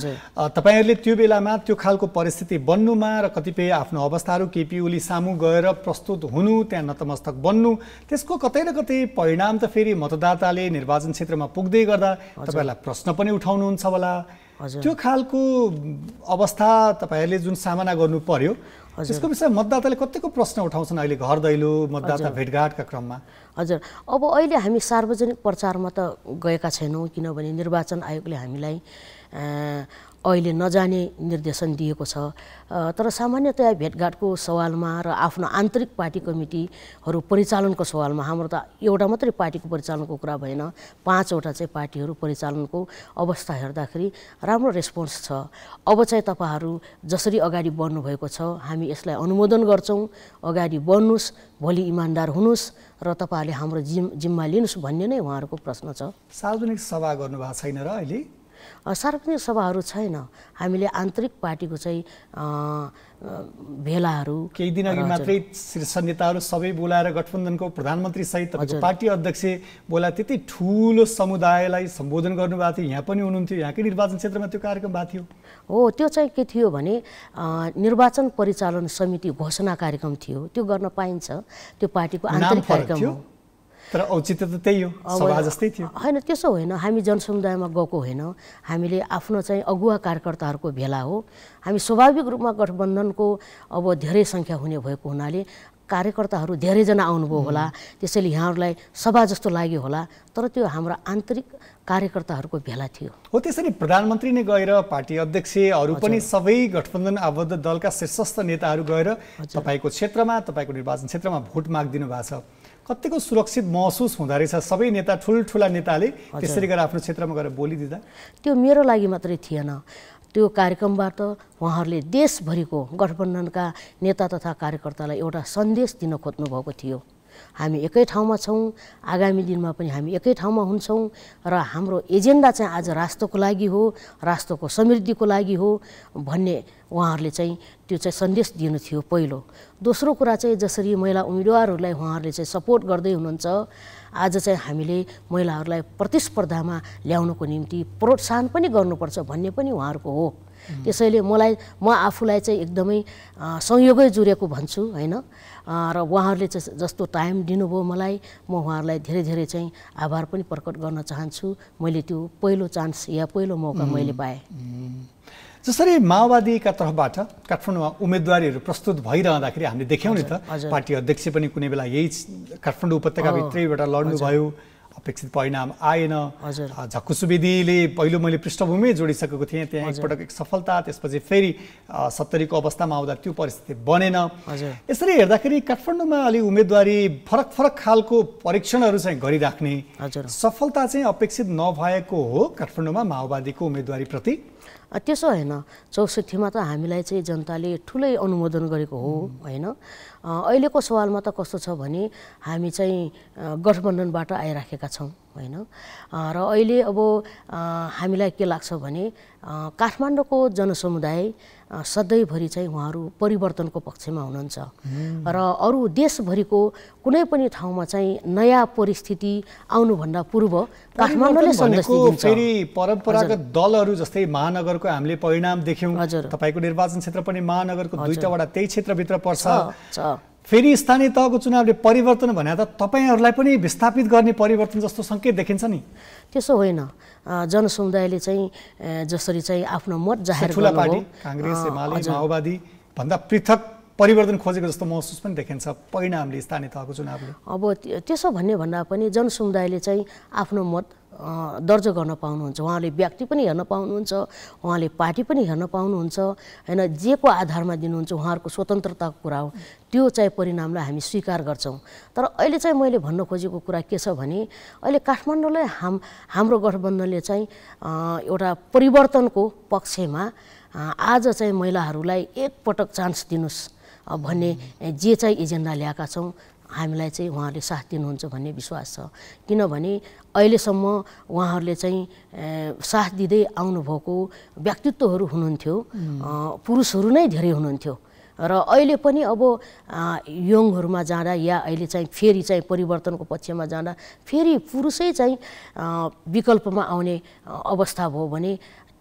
तपाईँहरूले त्यो बेलामा त्यो खालको परिस्थिति बन्नुमा र कतिपय आफ्नो अवस्थाहरू केपी ओली सामु गएर प्रस्तुत हुनु त्यहाँ नतमस्तक बन्नु त्यसको कतै न कतै परिणाम त फेरि मतदाताले निर्वाचन क्षेत्रमा पुग्दै गर्दा तपाईँहरूलाई प्रश्न पनि उठाउनुहुन्छ होला त्यो खालको अवस्था तपाईँहरूले जुन सामना गर्नु पर्यो त्यसको विषय मतदाताले कतिको प्रश्न उठाउँछन् अहिले घर दैलो मतदाता भेटघाटका क्रममा हजुर अब अहिले हामी सार्वजनिक प्रचारमा त गएका छैनौँ किनभने निर्वाचन आयोगले हामीलाई अहिले नजाने निर्देशन दिएको छ तर सामान्यतया भेटघाटको सवालमा र आफ्नो आन्तरिक पार्टी कमिटीहरू परिचालनको सवालमा हाम्रो त एउटा मात्रै पार्टीको परिचालनको कुरा भएन पाँचवटा चाहिँ पार्टीहरू परिचालनको अवस्था हेर्दाखेरि राम्रो रेस्पोन्स छ अब चाहिँ तपाईँहरू जसरी अगाडि बढ्नुभएको छ हामी यसलाई अनुमोदन गर्छौँ अगाडि बढ्नुहोस् भोलि इमान्दार हुनुहोस् र तपाईँहरूले हाम्रो जिम जिम्मा लिनुहोस् भन्ने नै उहाँहरूको प्रश्न छ सार्वजनिक सभा गर्नुभएको छैन र अहिले सार्वजनिक सभाहरू छैन हामीले आन्तरिक पार्टीको चाहिँ भेलाहरू केही दिन अघि मात्रै शीर्ष नेताहरू सबै बोलाएर गठबन्धनको प्रधानमन्त्री सहित पार्टी अध्यक्ष बोला त्यति ठुलो समुदायलाई सम्बोधन गर्नुभएको थियो यहाँ पनि हुनुहुन्थ्यो यहाँकै निर्वाचन क्षेत्रमा त्यो कार्यक्रम भएको थियो हो त्यो चाहिँ के थियो भने निर्वाचन परिचालन समिति घोषणा कार्यक्रम थियो त्यो गर्न पाइन्छ त्यो पार्टीको आन्तरिक कार्यक्रम हो तर औचित्य त त्यही हो सभा जस्तै थियो होइन त्यसो होइन हामी जनसमुदायमा गएको होइन हामीले आफ्नो चाहिँ अगुवा कार्यकर्ताहरूको भेला हो हामी स्वाभाविक रूपमा गठबन्धनको अब धेरै सङ्ख्या हुने भएको हुनाले कार्यकर्ताहरू धेरैजना आउनुभयो होला त्यसैले यहाँहरूलाई सभा जस्तो लाग्यो होला तर त्यो हाम्रो आन्तरिक कार्यकर्ताहरूको भेला थियो हो त्यसरी प्रधानमन्त्री नै गएर पार्टी अध्यक्ष पनि सबै गठबन्धन आबद्ध दलका शीर्षस्थ नेताहरू गएर तपाईँको क्षेत्रमा तपाईँको निर्वाचन क्षेत्रमा भोट मागिदिनु भएको छ कत्तिको सुरक्षित महसुस हुँदो रहेछ सबै नेता ठुल्ठुला नेताले त्यसरी गरेर आफ्नो क्षेत्रमा गएर बोलिदिँदा त्यो मेरो लागि मात्रै थिएन त्यो कार्यक्रमबाट उहाँहरूले देशभरिको गठबन्धनका नेता तथा कार्यकर्तालाई एउटा सन्देश दिन खोज्नुभएको थियो हामी एकै ठाउँमा छौँ आगामी दिनमा पनि हामी एकै ठाउँमा हुन्छौँ र हाम्रो एजेन्डा चाहिँ आज राष्ट्रको लागि हो राष्ट्रको समृद्धिको लागि हो भन्ने उहाँहरूले चाहिँ त्यो चाहिँ सन्देश दिनु थियो पहिलो दोस्रो कुरा चाहिँ जसरी महिला उम्मेदवारहरूलाई उहाँहरूले चाहिँ सपोर्ट गर्दै हुनुहुन्छ आज चाहिँ हामीले महिलाहरूलाई प्रतिस्पर्धामा ल्याउनको निम्ति प्रोत्साहन पनि गर्नुपर्छ भन्ने पनि उहाँहरूको हो त्यसैले मलाई म आफूलाई चाहिँ एकदमै संयोगै जुरेको भन्छु होइन र उहाँहरूले जस्तो टाइम दिनुभयो मलाई म उहाँहरूलाई धेरै धेरै चाहिँ आभार पनि प्रकट गर्न चाहन्छु मैले त्यो पहिलो चान्स या पहिलो मौका मैले पाएँ जसरी माओवादीका तर्फबाट काठमाडौँमा उम्मेदवारीहरू प्रस्तुत भइरहँदाखेरि हामीले देख्यौँ नि त पार्टी अध्यक्ष पनि कुनै बेला यही काठमाडौँ उपत्यकाभित्रैबाट लड्नुभयो अपेक्षित परिणाम आएन झक्कु सुवेदीले पहिलो मैले पृष्ठभूमि जोडिसकेको थिएँ त्यहाँ एकपटक एक सफलता त्यसपछि फेरि सत्तरीको अवस्थामा आउँदा त्यो परिस्थिति बनेन यसरी हेर्दाखेरि काठमाडौँमा अलि उम्मेदवारी फरक फरक खालको परीक्षणहरू चाहिँ गरिराख्ने सफलता चाहिँ अपेक्षित नभएको हो काठमाडौँमा माओवादीको उम्मेदवारीप्रति त्यसो होइन चौसठीमा त हामीलाई चाहिँ जनताले ठुलै अनुमोदन गरेको हो होइन अहिलेको सवालमा त कस्तो छ भने हामी चाहिँ गठबन्धनबाट आइराखेका छौँ होइन र अहिले अब हामीलाई के लाग्छ भने काठमाडौँको जनसमुदाय सधैँभरि चाहिँ उहाँहरू परिवर्तनको पक्षमा हुनुहुन्छ र अरू देशभरिको कुनै पनि ठाउँमा चाहिँ नयाँ परिस्थिति आउनुभन्दा पूर्व काठमाडौँले फेरि परम्परागत दलहरू जस्तै महानगरको हामीले परिणाम देख्यौँ हजुर तपाईँको निर्वाचन क्षेत्र पनि महानगरको दुईवटा त्यही क्षेत्रभित्र पर्छ फेरि स्थानीय तहको चुनावले परिवर्तन भने त तपाईँहरूलाई पनि विस्थापित गर्ने परिवर्तन जस्तो सङ्केत देखिन्छ नि त्यसो होइन जनसमुदायले चाहिँ जसरी चाहिँ आफ्नो मत जाहेर माओवादी भन्दा पृथक परिवर्तन खोजेको जस्तो महसुस पनि देखिन्छ परिणामले स्थानीय तहको चुनावले अब त्यसो भन्ने भन्दा पनि जनसमुदायले चाहिँ आफ्नो मत दर्ज गर्न पाउनुहुन्छ उहाँले व्यक्ति पनि हेर्न पाउनुहुन्छ उहाँले पार्टी पनि हेर्न पाउनुहुन्छ होइन जे जेको आधारमा दिनुहुन्छ उहाँहरूको स्वतन्त्रताको कुरा हो त्यो चाहिँ परिणामलाई हामी स्वीकार गर्छौँ तर अहिले चाहिँ मैले भन्न खोजेको कुरा के छ भने अहिले काठमाडौँलाई हाम हाम्रो गठबन्धनले चाहिँ एउटा परिवर्तनको पक्षमा आज चाहिँ महिलाहरूलाई एकपटक चान्स दिनुहोस् भन्ने जे चाहिँ एजेन्डा ल्याएका छौँ हामीलाई चाहिँ उहाँहरूले साथ दिनुहुन्छ भन्ने विश्वास छ किनभने अहिलेसम्म उहाँहरूले चाहिँ साथ दिँदै आउनुभएको व्यक्तित्वहरू हुनुहुन्थ्यो पुरुषहरू नै धेरै हुनुहुन्थ्यो र अहिले पनि अब यङहरूमा जाँदा या अहिले चाहिँ फेरि चाहिँ परिवर्तनको पक्षमा जाँदा फेरि पुरुषै चाहिँ विकल्पमा आउने अवस्था भयो भने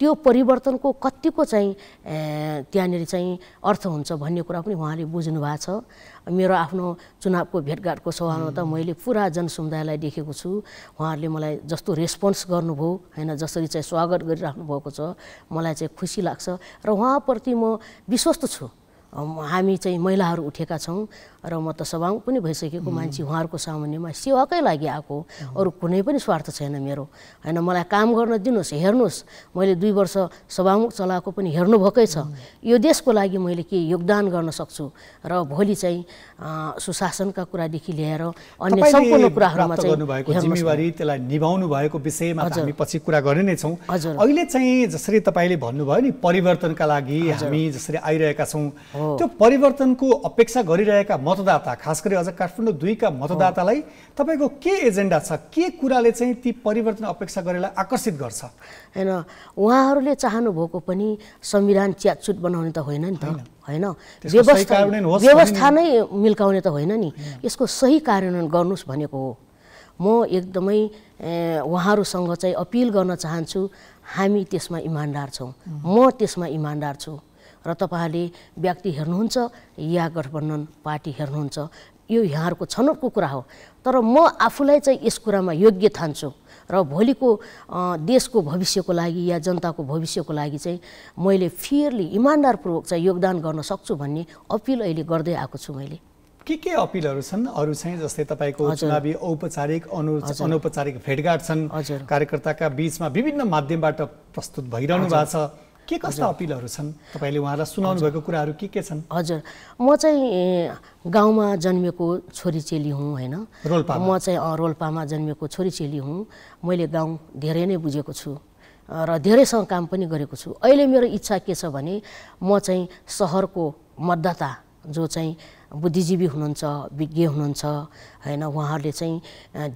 त्यो परिवर्तनको कतिको चाहिँ त्यहाँनिर चाहिँ अर्थ हुन्छ भन्ने कुरा पनि उहाँले बुझ्नु भएको छ मेरो आफ्नो चुनावको भेटघाटको सभामा त मैले पुरा जनसमुदायलाई देखेको छु उहाँहरूले मलाई जस्तो रेस्पोन्स गर्नुभयो होइन जसरी चाहिँ स्वागत गरिराख्नु भएको छ मलाई चाहिँ खुसी लाग्छ र उहाँप्रति म विश्वस्त छु हामी चाहिँ महिलाहरू उठेका छौँ र म त सभामुख पनि भइसकेको मान्छे उहाँहरूको सामान्यमा सेवाकै लागि आएको अरू कुनै पनि स्वार्थ छैन मेरो होइन मलाई काम गर्न दिनुहोस् हेर्नुहोस् मैले दुई वर्ष सभामुख चलाएको पनि हेर्नुभएकै छ यो देशको लागि मैले के योगदान गर्न सक्छु र भोलि चाहिँ सुशासनका कुरादेखि लिएर अन्य सम्पूर्ण कुराहरूमा जिम्मेवारी त्यसलाई निभाउनु भएको विषयमा हामी पछि कुरा गर्ने नै छौँ अहिले चाहिँ जसरी तपाईँले भन्नुभयो नि परिवर्तनका लागि हामी जसरी आइरहेका छौँ त्यो परिवर्तनको अपेक्षा गरिरहेका मतदाता खास गरी अझ काठमाडौँ दुईका मतदातालाई तपाईँको के एजेन्डा छ के कुराले चाहिँ ती परिवर्तन अपेक्षा गरेर आकर्षित गर्छ होइन उहाँहरूले चाहनुभएको पनि संविधान च्याचुट बनाउने त होइन नि त होइन व्यवस्था व्यवस्था नै मिल्काउने त होइन नि यसको सही कार्यान्वयन गर्नुहोस् भनेको हो म एकदमै उहाँहरूसँग चाहिँ अपिल गर्न चाहन्छु हामी त्यसमा इमान्दार छौँ म त्यसमा इमान्दार छु र तपाईँहरूले व्यक्ति हेर्नुहुन्छ या गठबन्धन पार्टी हेर्नुहुन्छ यो यहाँहरूको छनौटको कुरा हो तर म आफूलाई चाहिँ यस कुरामा योग्य ठान्छु र भोलिको देशको भविष्यको लागि या जनताको भविष्यको लागि चाहिँ मैले फियरली इमान्दारपूर्वक चाहिँ योगदान गर्न सक्छु भन्ने अपिल अहिले गर्दै आएको छु मैले के के अपिलहरू छन् अरू चाहिँ जस्तै तपाईँको चुनावी औपचारिक अनु अनौपचारिक भेटघाट छन् कार्यकर्ताका बिचमा विभिन्न माध्यमबाट प्रस्तुत भइरहनु भएको छ के कस्ता अपिलहरू छन् तपाईँले उहाँलाई सुनाउनु भएको कुराहरू के के छन् हजुर म चाहिँ गाउँमा जन्मिएको छोरी चेली हुँ होइन म चाहिँ रोल्पामा जन्मिएको छोरी चेली हुँ मैले गाउँ धेरै नै बुझेको छु र धेरैसँग काम पनि गरेको छु अहिले मेरो इच्छा के छ भने म चाहिँ सहरको मतदाता जो चाहिँ बुद्धिजीवी हुनुहुन्छ विज्ञ हुनुहुन्छ होइन उहाँहरूले चाहिँ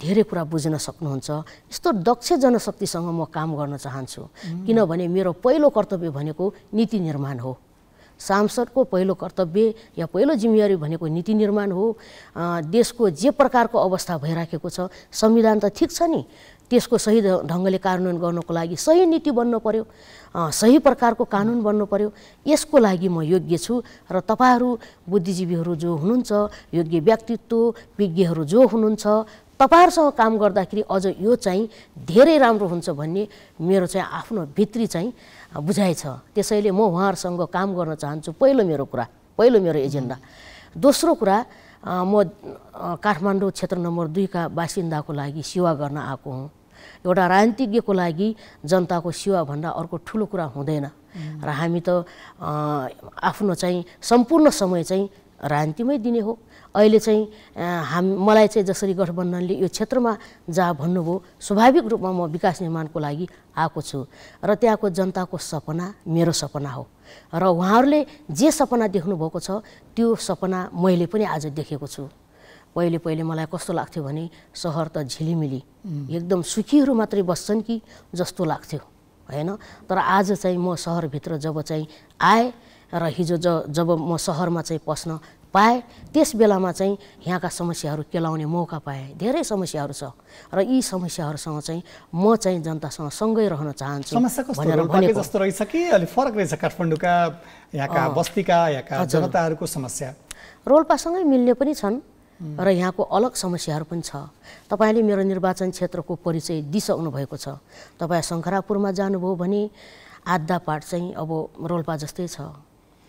धेरै कुरा बुझ्न सक्नुहुन्छ यस्तो दक्ष जनशक्तिसँग म काम गर्न चाहन्छु किनभने मेरो पहिलो कर्तव्य भनेको नीति निर्माण हो सांसदको पहिलो कर्तव्य या पहिलो जिम्मेवारी भनेको नीति निर्माण हो देशको जे प्रकारको अवस्था भइराखेको छ संविधान त ठिक छ नि त्यसको सही ढङ्गले कार्यान्वयन गर्नको लागि सही नीति बन्न पर्यो सही प्रकारको कानुन बन्नु पर्यो यसको लागि म योग्य छु र तपाईँहरू बुद्धिजीवीहरू जो हुनुहुन्छ योग्य व्यक्तित्व विज्ञहरू जो हुनुहुन्छ तपाईँहरूसँग काम गर्दाखेरि अझ यो चाहिँ धेरै राम्रो हुन्छ भन्ने मेरो चाहिँ आफ्नो भित्री चाहिँ बुझाइ छ त्यसैले म उहाँहरूसँग काम गर्न चाहन्छु पहिलो मेरो कुरा पहिलो मेरो एजेन्डा दोस्रो कुरा म काठमाडौँ क्षेत्र नम्बर दुईका बासिन्दाको लागि सेवा गर्न आएको हुँ एउटा राजनीतिज्ञको लागि जनताको सेवाभन्दा अर्को ठुलो कुरा हुँदैन र हामी त आफ्नो चाहिँ सम्पूर्ण समय चाहिँ राजनीतिमै दिने हो अहिले चाहिँ हाम मलाई चाहिँ जसरी गठबन्धनले यो क्षेत्रमा जा भन्नुभयो स्वाभाविक रूपमा म विकास निर्माणको लागि आएको छु र त्यहाँको जनताको सपना मेरो सपना हो र उहाँहरूले जे सपना देख्नुभएको छ त्यो सपना मैले पनि आज देखेको छु पहिले पहिले मलाई कस्तो लाग्थ्यो भने सहर त झिलिमिली एकदम सुखीहरू मात्रै बस्छन् कि जस्तो लाग्थ्यो होइन तर आज चाहिँ म सहरभित्र जब चाहिँ आएँ र हिजो ज जब म सहरमा चाहिँ पस्न पाएँ त्यस बेलामा चाहिँ यहाँका समस्याहरू केलाउने मौका पाएँ धेरै समस्याहरू छ र यी समस्याहरूसँग चाहिँ म चाहिँ जनतासँग सँगै रहन चाहन्छु भनेर जस्तो रहेछ कि फरक रहेछ काठमाडौँका यहाँका बस्तीका यहाँका जनताहरूको समस्या रोल्पासँगै मिल्ने पनि छन् र यहाँको अलग समस्याहरू पनि छ तपाईँले मेरो निर्वाचन क्षेत्रको परिचय दिइसक्नु भएको छ तपाईँ शङ्खरापुरमा जानुभयो भने आधा पाठ चाहिँ अब रोल्पा जस्तै छ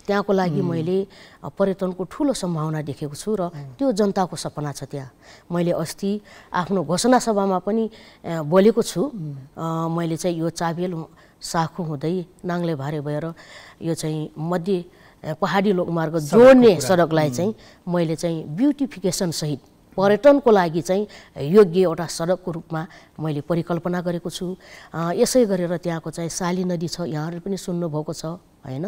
त्यहाँको लागि मैले पर्यटनको ठुलो सम्भावना देखेको छु र त्यो जनताको सपना छ त्यहाँ मैले अस्ति आफ्नो घोषणा सभामा पनि बोलेको छु मैले चाहिँ यो चाबेल साखु हुँदै नाङ्ले भारे भएर यो चाहिँ मध्य पहाडी लोकमार्ग जोड्ने सडकलाई चाहिँ मैले चाहिँ ब्युटिफिकेसनसहित पर्यटनको लागि चाहिँ योग्य एउटा सडकको रूपमा मैले परिकल्पना गरेको छु यसै गरेर त्यहाँको चाहिँ साली नदी छ यहाँहरू पनि सुन्नुभएको छ होइन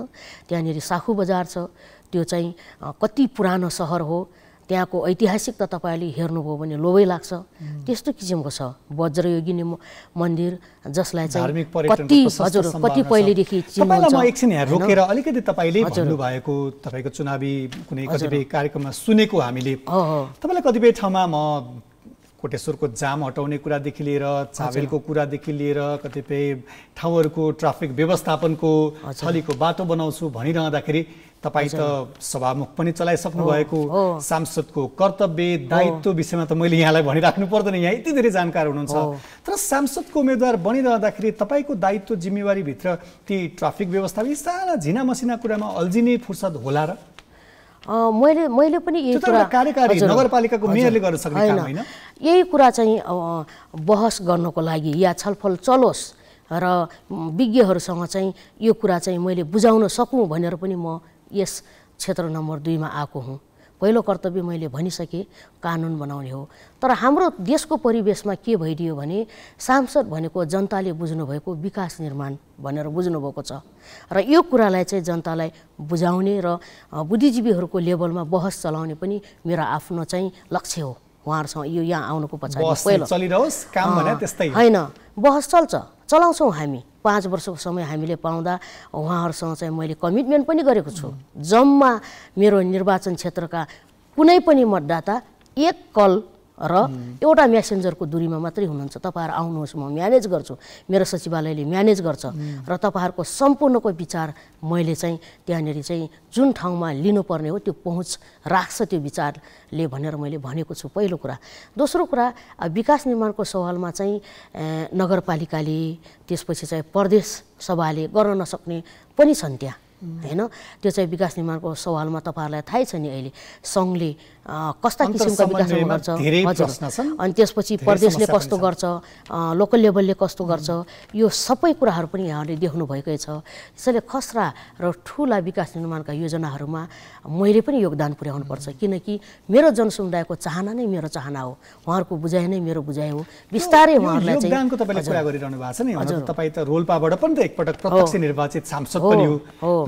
त्यहाँनिर साखु बजार छ त्यो चाहिँ कति पुरानो सहर हो त्यहाँको ऐतिहासिकता तपाईँले हेर्नुभयो भने लोभै लाग्छ त्यस्तो किसिमको छ वज्रयोगिनी मन्दिर जसलाई चाहिँ कति हजुर कति पहिलेदेखि एकछिन यहाँ रोकेर अलिकति तपाईँले भन्नुभएको तपाईँको चुनावी कुनै कतिपय कार्यक्रममा सुनेको हामीले तपाईँलाई कतिपय ठाउँमा म कोटेश्वरको जाम हटाउने कुरादेखि लिएर चाबेलको कुरादेखि लिएर कतिपय ठाउँहरूको ट्राफिक व्यवस्थापनको छलीको बाटो बनाउँछु भनिरहँदाखेरि तपाईँ त सभामुख पनि चलाइसक्नु भएको सांसदको कर्तव्य दायित्व विषयमा त मैले यहाँलाई भनिराख्नु पर्दैन यहाँ यति धेरै जानकार हुनुहुन्छ तर सांसदको उम्मेद्वार बनिरहँदाखेरि तपाईँको दायित्व जिम्मेवारीभित्र ती ट्राफिक व्यवस्था यी साना झिना मसिना कुरामा अल्झिने फुर्सद होला र मैले मैले पनि यही कुरा नगरपालिकाको मेयरले गर्न सक्ने काम होइन यही कुरा चाहिँ बहस गर्नको लागि या छलफल चलोस् र विज्ञहरूसँग चाहिँ यो कुरा चाहिँ मैले बुझाउन सकुँ भनेर पनि म यस क्षेत्र नम्बर दुईमा आएको हुँ पहिलो कर्तव्य मैले भनिसकेँ कानुन बनाउने हो तर हाम्रो देशको परिवेशमा के भइदियो भने सांसद भनेको जनताले बुझ्नुभएको विकास निर्माण भनेर बुझ्नुभएको छ र यो कुरालाई चाहिँ जनतालाई बुझाउने र बुद्धिजीवीहरूको लेभलमा बहस चलाउने पनि मेरो आफ्नो चाहिँ लक्ष्य हो उहाँहरूसँग यो यहाँ आउनुको पछाडि होइन बहस चल्छ चलाउँछौँ हामी पाँच वर्षको समय हामीले पाउँदा उहाँहरूसँग चाहिँ मैले कमिटमेन्ट पनि गरेको छु जम्मा मेरो निर्वाचन क्षेत्रका कुनै पनि मतदाता एक कल र एउटा म्यासेन्जरको दुरीमा मात्रै हुनुहुन्छ तपाईँहरू आउनुहोस् म म्यानेज गर्छु मेरो सचिवालयले म्यानेज गर्छ र तपाईँहरूको सम्पूर्णको विचार मैले चाहिँ त्यहाँनिर चाहिँ जुन ठाउँमा लिनुपर्ने हो त्यो पहुँच राख्छ त्यो विचारले भनेर मैले भनेको छु पहिलो कुरा दोस्रो कुरा विकास निर्माणको सवालमा चाहिँ नगरपालिकाले त्यसपछि चाहिँ प्रदेश सभाले गर्न नसक्ने पनि छन् त्यहाँ होइन त्यो चाहिँ विकास निर्माणको सवालमा तपाईँहरूलाई थाहै छ नि अहिले सङ्घले कस्ता किसिमको विकास गर्छ हजुर अनि त्यसपछि प्रदेशले कस्तो गर्छ लोकल लेभलले कस्तो गर्छ यो सबै कुराहरू पनि यहाँहरूले देख्नुभएकै छ त्यसैले खसरा र ठुला विकास निर्माणका योजनाहरूमा मैले पनि योगदान पुर्याउनु पर्छ किनकि मेरो जनसमुदायको चाहना नै मेरो चाहना हो उहाँहरूको बुझाइ नै मेरो बुझाइ हो बिस्तारै उहाँहरूलाई चाहिँ तपाईँ त रोल्पाबाट पनि त एकपटक प्रत्यक्ष निर्वाचित सांसद पनि हो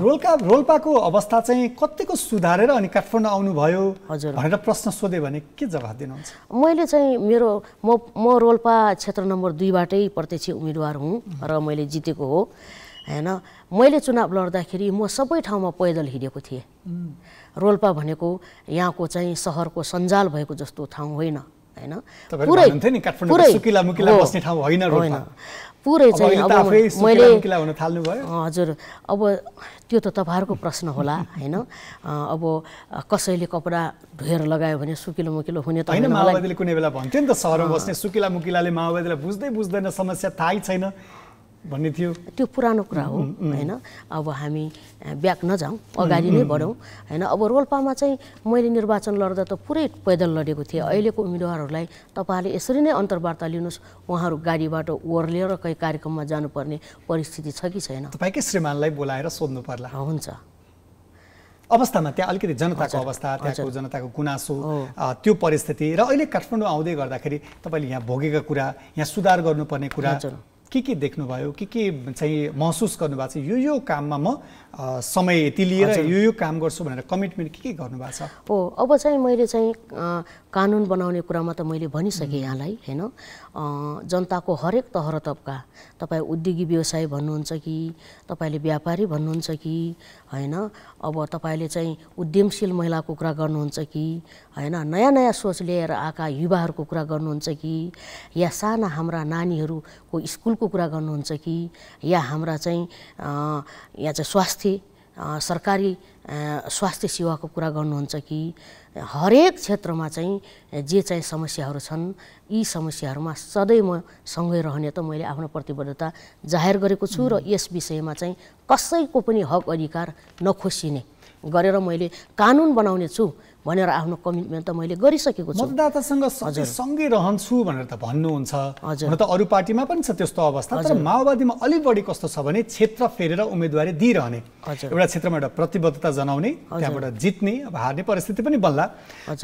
रोल्पा रोल्पाको अवस्था चाहिँ कतिको सुधारेर अनि काठमाडौँ आउनुभयो भनेर प्रश्न सोध्यो भने के जवाब दिनुहुन्छ मैले चाहिँ मेरो म म रोल्पा क्षेत्र नम्बर दुईबाटै प्रत्यक्ष उम्मेदवार हुँ र मैले जितेको हो होइन मैले चुनाव लड्दाखेरि म सबै ठाउँमा पैदल हिँडेको थिएँ रोल्पा भनेको यहाँको चाहिँ सहरको सञ्जाल भएको जस्तो ठाउँ होइन होइन पुरै चाहिँ अब मैले हजुर अब त्यो त तपाईँहरूको प्रश्न होला होइन अब कसैले कपडा धोएर लगायो भने सुकिलो मुकिलो हुने त होइन माओवादीले कुनै बेला भन्थ्यो नि त सहरमा बस्ने सुकिला मुकिलाले माओवादीलाई बुझ्दै बुझ्दैन समस्या थाहै छैन भन्ने थियो त्यो पुरानो कुरा हो होइन अब हामी ब्याक नजाउँ अगाडि नै बढौँ होइन अब रोल्पामा चाहिँ मैले निर्वाचन लड्दा त पुरै पैदल लडेको थिएँ अहिलेको उम्मेदवारहरूलाई तपाईँहरूले यसरी नै अन्तर्वार्ता लिनुहोस् उहाँहरू गाडीबाट ओर्लिएर कहीँ कार्यक्रममा जानुपर्ने परिस्थिति छ कि छैन तपाईँकै श्रीमानलाई बोलाएर सोध्नु पर्ला हुन्छ अवस्थामा त्यहाँ अलिकति जनताको अवस्था त्यहाँको जनताको गुनासो त्यो परिस्थिति र अहिले काठमाडौँ आउँदै गर्दाखेरि तपाईँले यहाँ भोगेका कुरा यहाँ सुधार गर्नुपर्ने कुरा के के देख्नुभयो के के चाहिँ महसुस गर्नुभएको छ यो यो काममा म समय यति लिएर यो यो काम गर्छु भनेर कमिटमेन्ट के के गर्नुभएको छ हो अब चाहिँ मैले चाहिँ कानुन बनाउने कुरामा त मैले भनिसकेँ यहाँलाई होइन जनताको हरेक तहर तबका तपाईँ उद्योगी व्यवसाय भन्नुहुन्छ कि तपाईँले व्यापारी भन्नुहुन्छ कि होइन अब तपाईँले चाहिँ उद्यमशील महिलाको कुरा गर्नुहुन्छ कि होइन नयाँ नयाँ सोच लिएर आएका युवाहरूको कुरा गर्नुहुन्छ कि या साना हाम्रा नानीहरूको स्कुलको कुरा गर्नुहुन्छ कि या हाम्रा चाहिँ या चाहिँ स्वास्थ्य सरकारी स्वास्थ्य सेवाको कुरा गर्नुहुन्छ कि हरेक क्षेत्रमा चाहिँ जे चाहिँ समस्याहरू छन् यी समस्याहरूमा सधैँ म सँगै रहने त मैले आफ्नो प्रतिबद्धता जाहेर गरेको छु र यस विषयमा चाहिँ कसैको पनि हक अधिकार नखोसिने गरेर मैले कानुन बनाउने छु भनेर आफ्नो कमिटमेन्ट त मैले गरिसकेको छु मतदातासँग सँगै रहन्छु भनेर त भन्नुहुन्छ हुन त अरू पार्टीमा पनि छ त्यस्तो अवस्था तर माओवादीमा अलिक बढी कस्तो छ भने क्षेत्र फेरेर उम्मेदवारी दिइरहने एउटा क्षेत्रमा एउटा प्रतिबद्धता जनाउने त्यहाँबाट जित्ने अब हार्ने परिस्थिति पनि बल्ला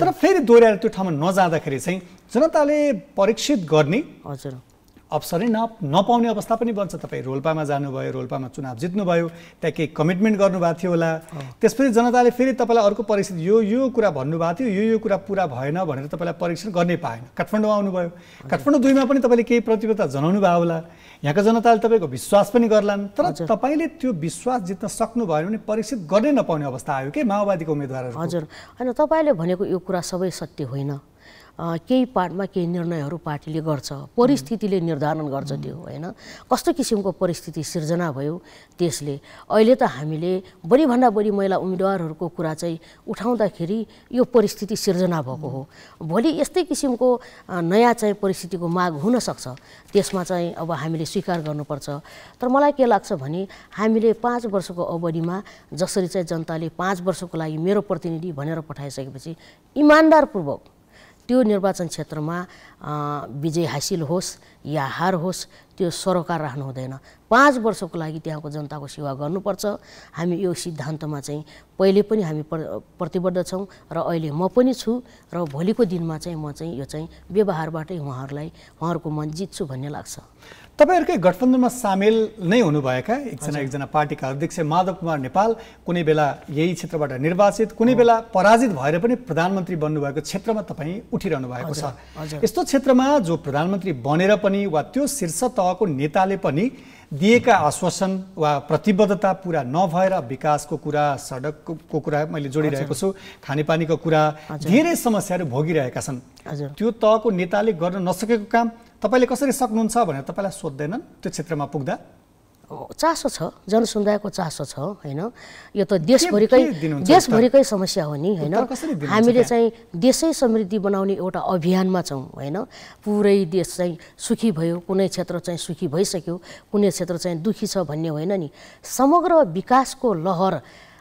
तर फेरि दोहोऱ्याएर त्यो ठाउँमा नजाँदाखेरि चाहिँ जनताले परीक्षित गर्ने हजुर अवसरै न नपाउने अवस्था पनि बन्छ तपाईँ रोल्पामा जानुभयो रोल्पामा चुनाव जित्नुभयो त्यहाँ केही कमिटमेन्ट गर्नुभएको थियो होला त्यसपछि जनताले फेरि तपाईँलाई अर्को परिस्थिति यो यो कुरा भन्नुभएको थियो यो यो कुरा पुरा भएन भनेर तपाईँलाई परीक्षण गर्नै पाएन काठमाडौँ आउनुभयो काठमाडौँ दुईमा पनि तपाईँले केही प्रतिबद्धता जनाउनु भयो होला यहाँको जनताले तपाईँको विश्वास पनि गर्लान् तर तपाईँले त्यो विश्वास जित्न सक्नु भयो भने परीक्षित गर्नै नपाउने अवस्था आयो कि माओवादीको उम्मेदवारहरू हजुर होइन तपाईँले भनेको यो कुरा सबै सत्य होइन केही पार्टमा केही निर्णयहरू पार्टीले गर्छ परिस्थितिले निर्धारण गर्छ त्यो होइन कस्तो किसिमको परिस्थिति सिर्जना भयो त्यसले अहिले त हामीले बढीभन्दा बढी महिला उम्मेदवारहरूको कुरा चाहिँ उठाउँदाखेरि यो परिस्थिति सिर्जना भएको हो भोलि यस्तै किसिमको नयाँ चाहिँ परिस्थितिको माग हुनसक्छ त्यसमा चाहिँ अब हामीले स्वीकार गर्नुपर्छ तर मलाई के लाग्छ भने हामीले पाँच वर्षको अवधिमा जसरी चाहिँ जनताले पाँच वर्षको लागि मेरो प्रतिनिधि भनेर पठाइसकेपछि इमान्दारपूर्वक त्यो निर्वाचन क्षेत्रमा विजय हासिल होस् या हार होस् त्यो सरोकार राख्नु हुँदैन पाँच वर्षको लागि त्यहाँको जनताको सेवा गर्नुपर्छ हामी यो सिद्धान्तमा चाहिँ पहिले पनि हामी प्र प्रतिबद्ध छौँ र अहिले म पनि छु र भोलिको दिनमा चाहिँ म चाहिँ यो चाहिँ व्यवहारबाटै उहाँहरूलाई उहाँहरूको मन जित्छु भन्ने लाग्छ तपाईँहरूकै गठबन्धनमा सामेल नै हुनुभएका एकजना एकजना पार्टीका अध्यक्ष माधव कुमार नेपाल कुनै बेला यही क्षेत्रबाट निर्वाचित कुनै बेला पराजित भएर पनि प्रधानमन्त्री बन्नुभएको क्षेत्रमा तपाईँ उठिरहनु भएको छ यस्तो क्षेत्रमा जो प्रधानमन्त्री बनेर पनि वा त्यो शीर्ष तहको नेताले पनि दिएका आश्वासन वा प्रतिबद्धता पुरा नभएर विकासको कुरा सडकको कुरा मैले जोडिरहेको छु खानेपानीको कुरा धेरै समस्याहरू भोगिरहेका छन् त्यो तहको नेताले गर्न नसकेको काम तपाईँले कसरी सक्नुहुन्छ भनेर तपाईँलाई सोध्दैनन् त्यो क्षेत्रमा पुग्दा चासो छ जनसमुदायको चासो छ होइन यो त देशभरिकै देशभरिकै समस्या हो नि होइन हामीले चाहिँ देशै समृद्धि बनाउने एउटा अभियानमा छौँ होइन पुरै देश चाहिँ सुखी भयो कुनै क्षेत्र चाहिँ सुखी भइसक्यो कुनै क्षेत्र चाहिँ दुखी छ भन्ने होइन नि समग्र विकासको लहर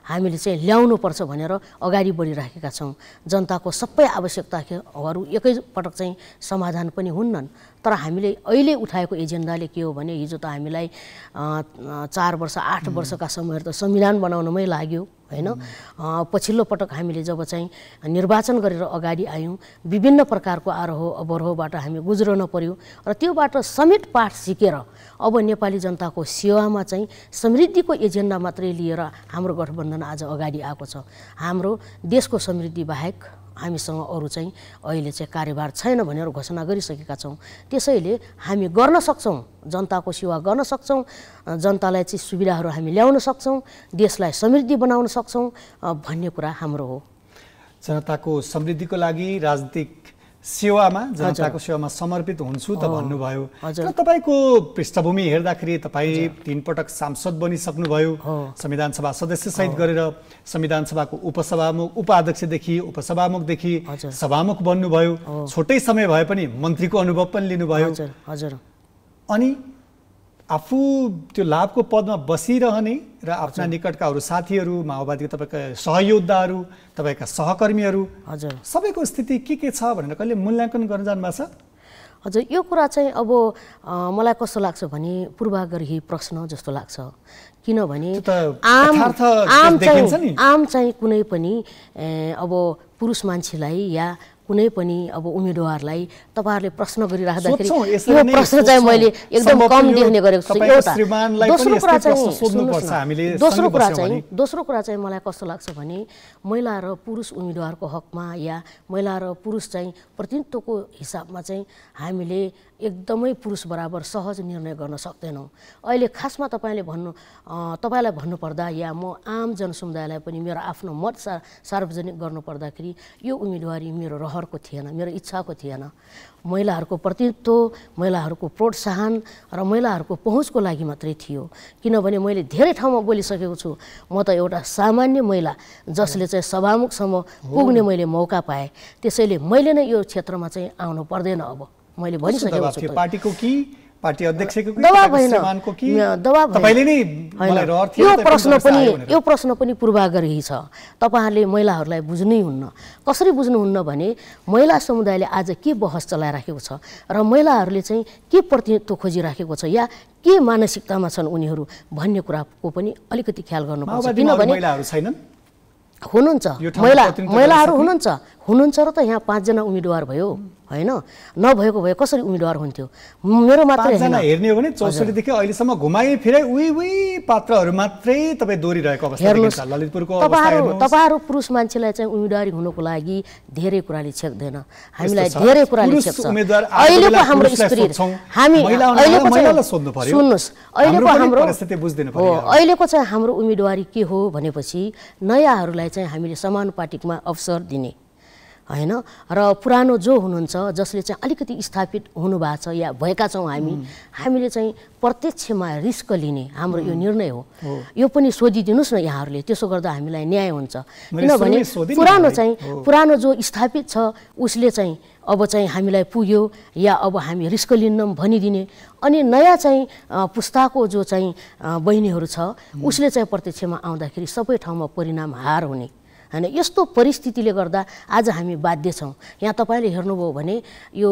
हामीले चाहिँ ल्याउनुपर्छ भनेर अगाडि बढिराखेका छौँ जनताको सबै आवश्यकताहरू एकैपटक चाहिँ समाधान पनि हुन्नन् तर हामीले अहिले उठाएको एजेन्डाले के हो भने हिजो त हामीलाई चार वर्ष आठ वर्षका समयहरू त संविधान बनाउनमै लाग्यो होइन पछिल्लो पटक हामीले जब चाहिँ निर्वाचन गरेर अगाडि आयौँ विभिन्न प्रकारको आरोह अवरोहबाट हामी गुज्रन पर्यो र त्योबाट समेत पाठ सिकेर अब नेपाली जनताको सेवामा चाहिँ समृद्धिको एजेन्डा मात्रै लिएर हाम्रो गठबन्धन आज अगाडि आएको छ हाम्रो देशको समृद्धि बाहेक हामीसँग अरू चाहिँ अहिले चाहिँ कार्यभार छैन भनेर घोषणा गरिसकेका छौँ त्यसैले हामी गर्न सक्छौँ जनताको सेवा गर्न सक्छौँ जनतालाई चाहिँ सुविधाहरू हामी ल्याउन सक्छौँ देशलाई समृद्धि बनाउन सक्छौँ भन्ने कुरा हाम्रो हो जनताको समृद्धिको लागि राजनीतिक सेवामा जनताको सेवामा समर्पित हुन्छु त भन्नुभयो र तपाईँको पृष्ठभूमि हेर्दाखेरि तपाईँ तिनपटक सांसद बनिसक्नुभयो संविधान सभा सदस्य सहित गरेर संविधान सभाको उपसभामुख उपाध्यक्षदेखि उपसभामुखदेखि सभामुख बन्नुभयो छोटै समय भए पनि मन्त्रीको अनुभव पनि लिनुभयो हजुर अनि आफू त्यो लाभको पदमा बसिरहने र आफ्ना निकटका अरू साथीहरू माओवादीको तपाईँका सहयोद्धाहरू तपाईँका सहकर्मीहरू हजुर सबैको स्थिति के के छ भनेर कहिले मूल्याङ्कन गर्न जानु भएको छ हजुर यो कुरा चाहिँ अब मलाई कस्तो लाग्छ भने पूर्वाग्रही प्रश्न जस्तो लाग्छ किनभने आम आम चाहिँ आम चाहिँ कुनै पनि अब पुरुष मान्छेलाई या कुनै पनि अब उम्मेदवारलाई तपाईँहरूले प्रश्न गरिराख्दाखेरि यो प्रश्न चाहिँ मैले एकदम कम देख्ने गरेको छु एउटा दोस्रो कुरा चाहिँ दोस्रो कुरा चाहिँ दोस्रो कुरा चाहिँ मलाई कस्तो लाग्छ भने महिला र पुरुष उम्मेदवारको हकमा या महिला र पुरुष चाहिँ प्रतिनित्वको हिसाबमा चाहिँ हामीले एकदमै पुरुष बराबर सहज निर्णय गर्न सक्दैनौँ अहिले खासमा तपाईँले भन्नु तपाईँलाई भन्नुपर्दा या म आम जनसमुदायलाई पनि मेरो आफ्नो मत सा सार्वजनिक गर्नुपर्दाखेरि यो उम्मेदवारी मेरो रहरको थिएन मेरो इच्छाको थिएन महिलाहरूको प्रतिनिधित्व महिलाहरूको प्रोत्साहन र महिलाहरूको पहुँचको लागि मात्रै थियो किनभने मैले धेरै ठाउँमा बोलिसकेको छु म त एउटा सामान्य महिला जसले चाहिँ सभामुखसम्म पुग्ने मैले मौका पाएँ त्यसैले मैले नै यो क्षेत्रमा चाहिँ आउनु पर्दैन अब मैले भनिसकेको पार्टीको कि पार्टी अध्यक्षको दबाब यो प्रश्न पनि यो प्रश्न पनि पूर्वाग्रही छ तपाईँहरूले महिलाहरूलाई बुझ्नै हुन्न कसरी बुझ्नुहुन्न भने महिला समुदायले आज के बहस चलाइराखेको छ र महिलाहरूले चाहिँ के प्रतिनिधित्व खोजिराखेको छ या के मानसिकतामा छन् उनीहरू भन्ने कुराको पनि अलिकति ख्याल गर्नुपर्छ किनभने हुनुहुन्छ महिला महिलाहरू हुनुहुन्छ हुनुहुन्छ र त यहाँ पाँचजना उम्मेदवार भयो होइन नभएको भए कसरी उम्मेदवार हुन्थ्यो मेरो मात्र हेर्ने हो भने चौसठीदेखि अहिलेसम्म घुमाइ फिराइ उही उही पात्रहरू मात्रै तपाईँ दोहोरिरहेको अवस्था ललितपुरको तपाईँहरू तपाईँहरू पुरुष मान्छेलाई चाहिँ उम्मेदवारी हुनुको लागि धेरै कुराले छेक्दैन हामीलाई धेरै कुराले छेक्छ अहिलेको हाम्रो स्त्री हामी सुन्नुहोस् अहिलेको हाम्रो अहिलेको चाहिँ हाम्रो उम्मेदवारी के हो भनेपछि नयाँहरूलाई चाहिँ हामीले समानुपातिकमा अवसर दिने होइन र पुरानो जो हुनुहुन्छ जसले चाहिँ अलिकति स्थापित हुनुभएको छ या भएका छौँ हामी हामीले चाहिँ प्रत्यक्षमा रिस्क लिने हाम्रो यो निर्णय हो यो पनि सोधिदिनुहोस् न यहाँहरूले त्यसो गर्दा हामीलाई न्याय हुन्छ किनभने पुरानो चाहिँ पुरानो जो स्थापित छ उसले चाहिँ अब चाहिँ हामीलाई पुग्यो या अब हामी रिस्क लिन्नौँ भनिदिने अनि नयाँ चाहिँ पुस्ताको जो चाहिँ बहिनीहरू छ उसले चाहिँ प्रत्यक्षमा आउँदाखेरि सबै ठाउँमा परिणाम हार हुने होइन यस्तो परिस्थितिले गर्दा आज हामी बाध्य छौँ यहाँ तपाईँले हेर्नुभयो भने यो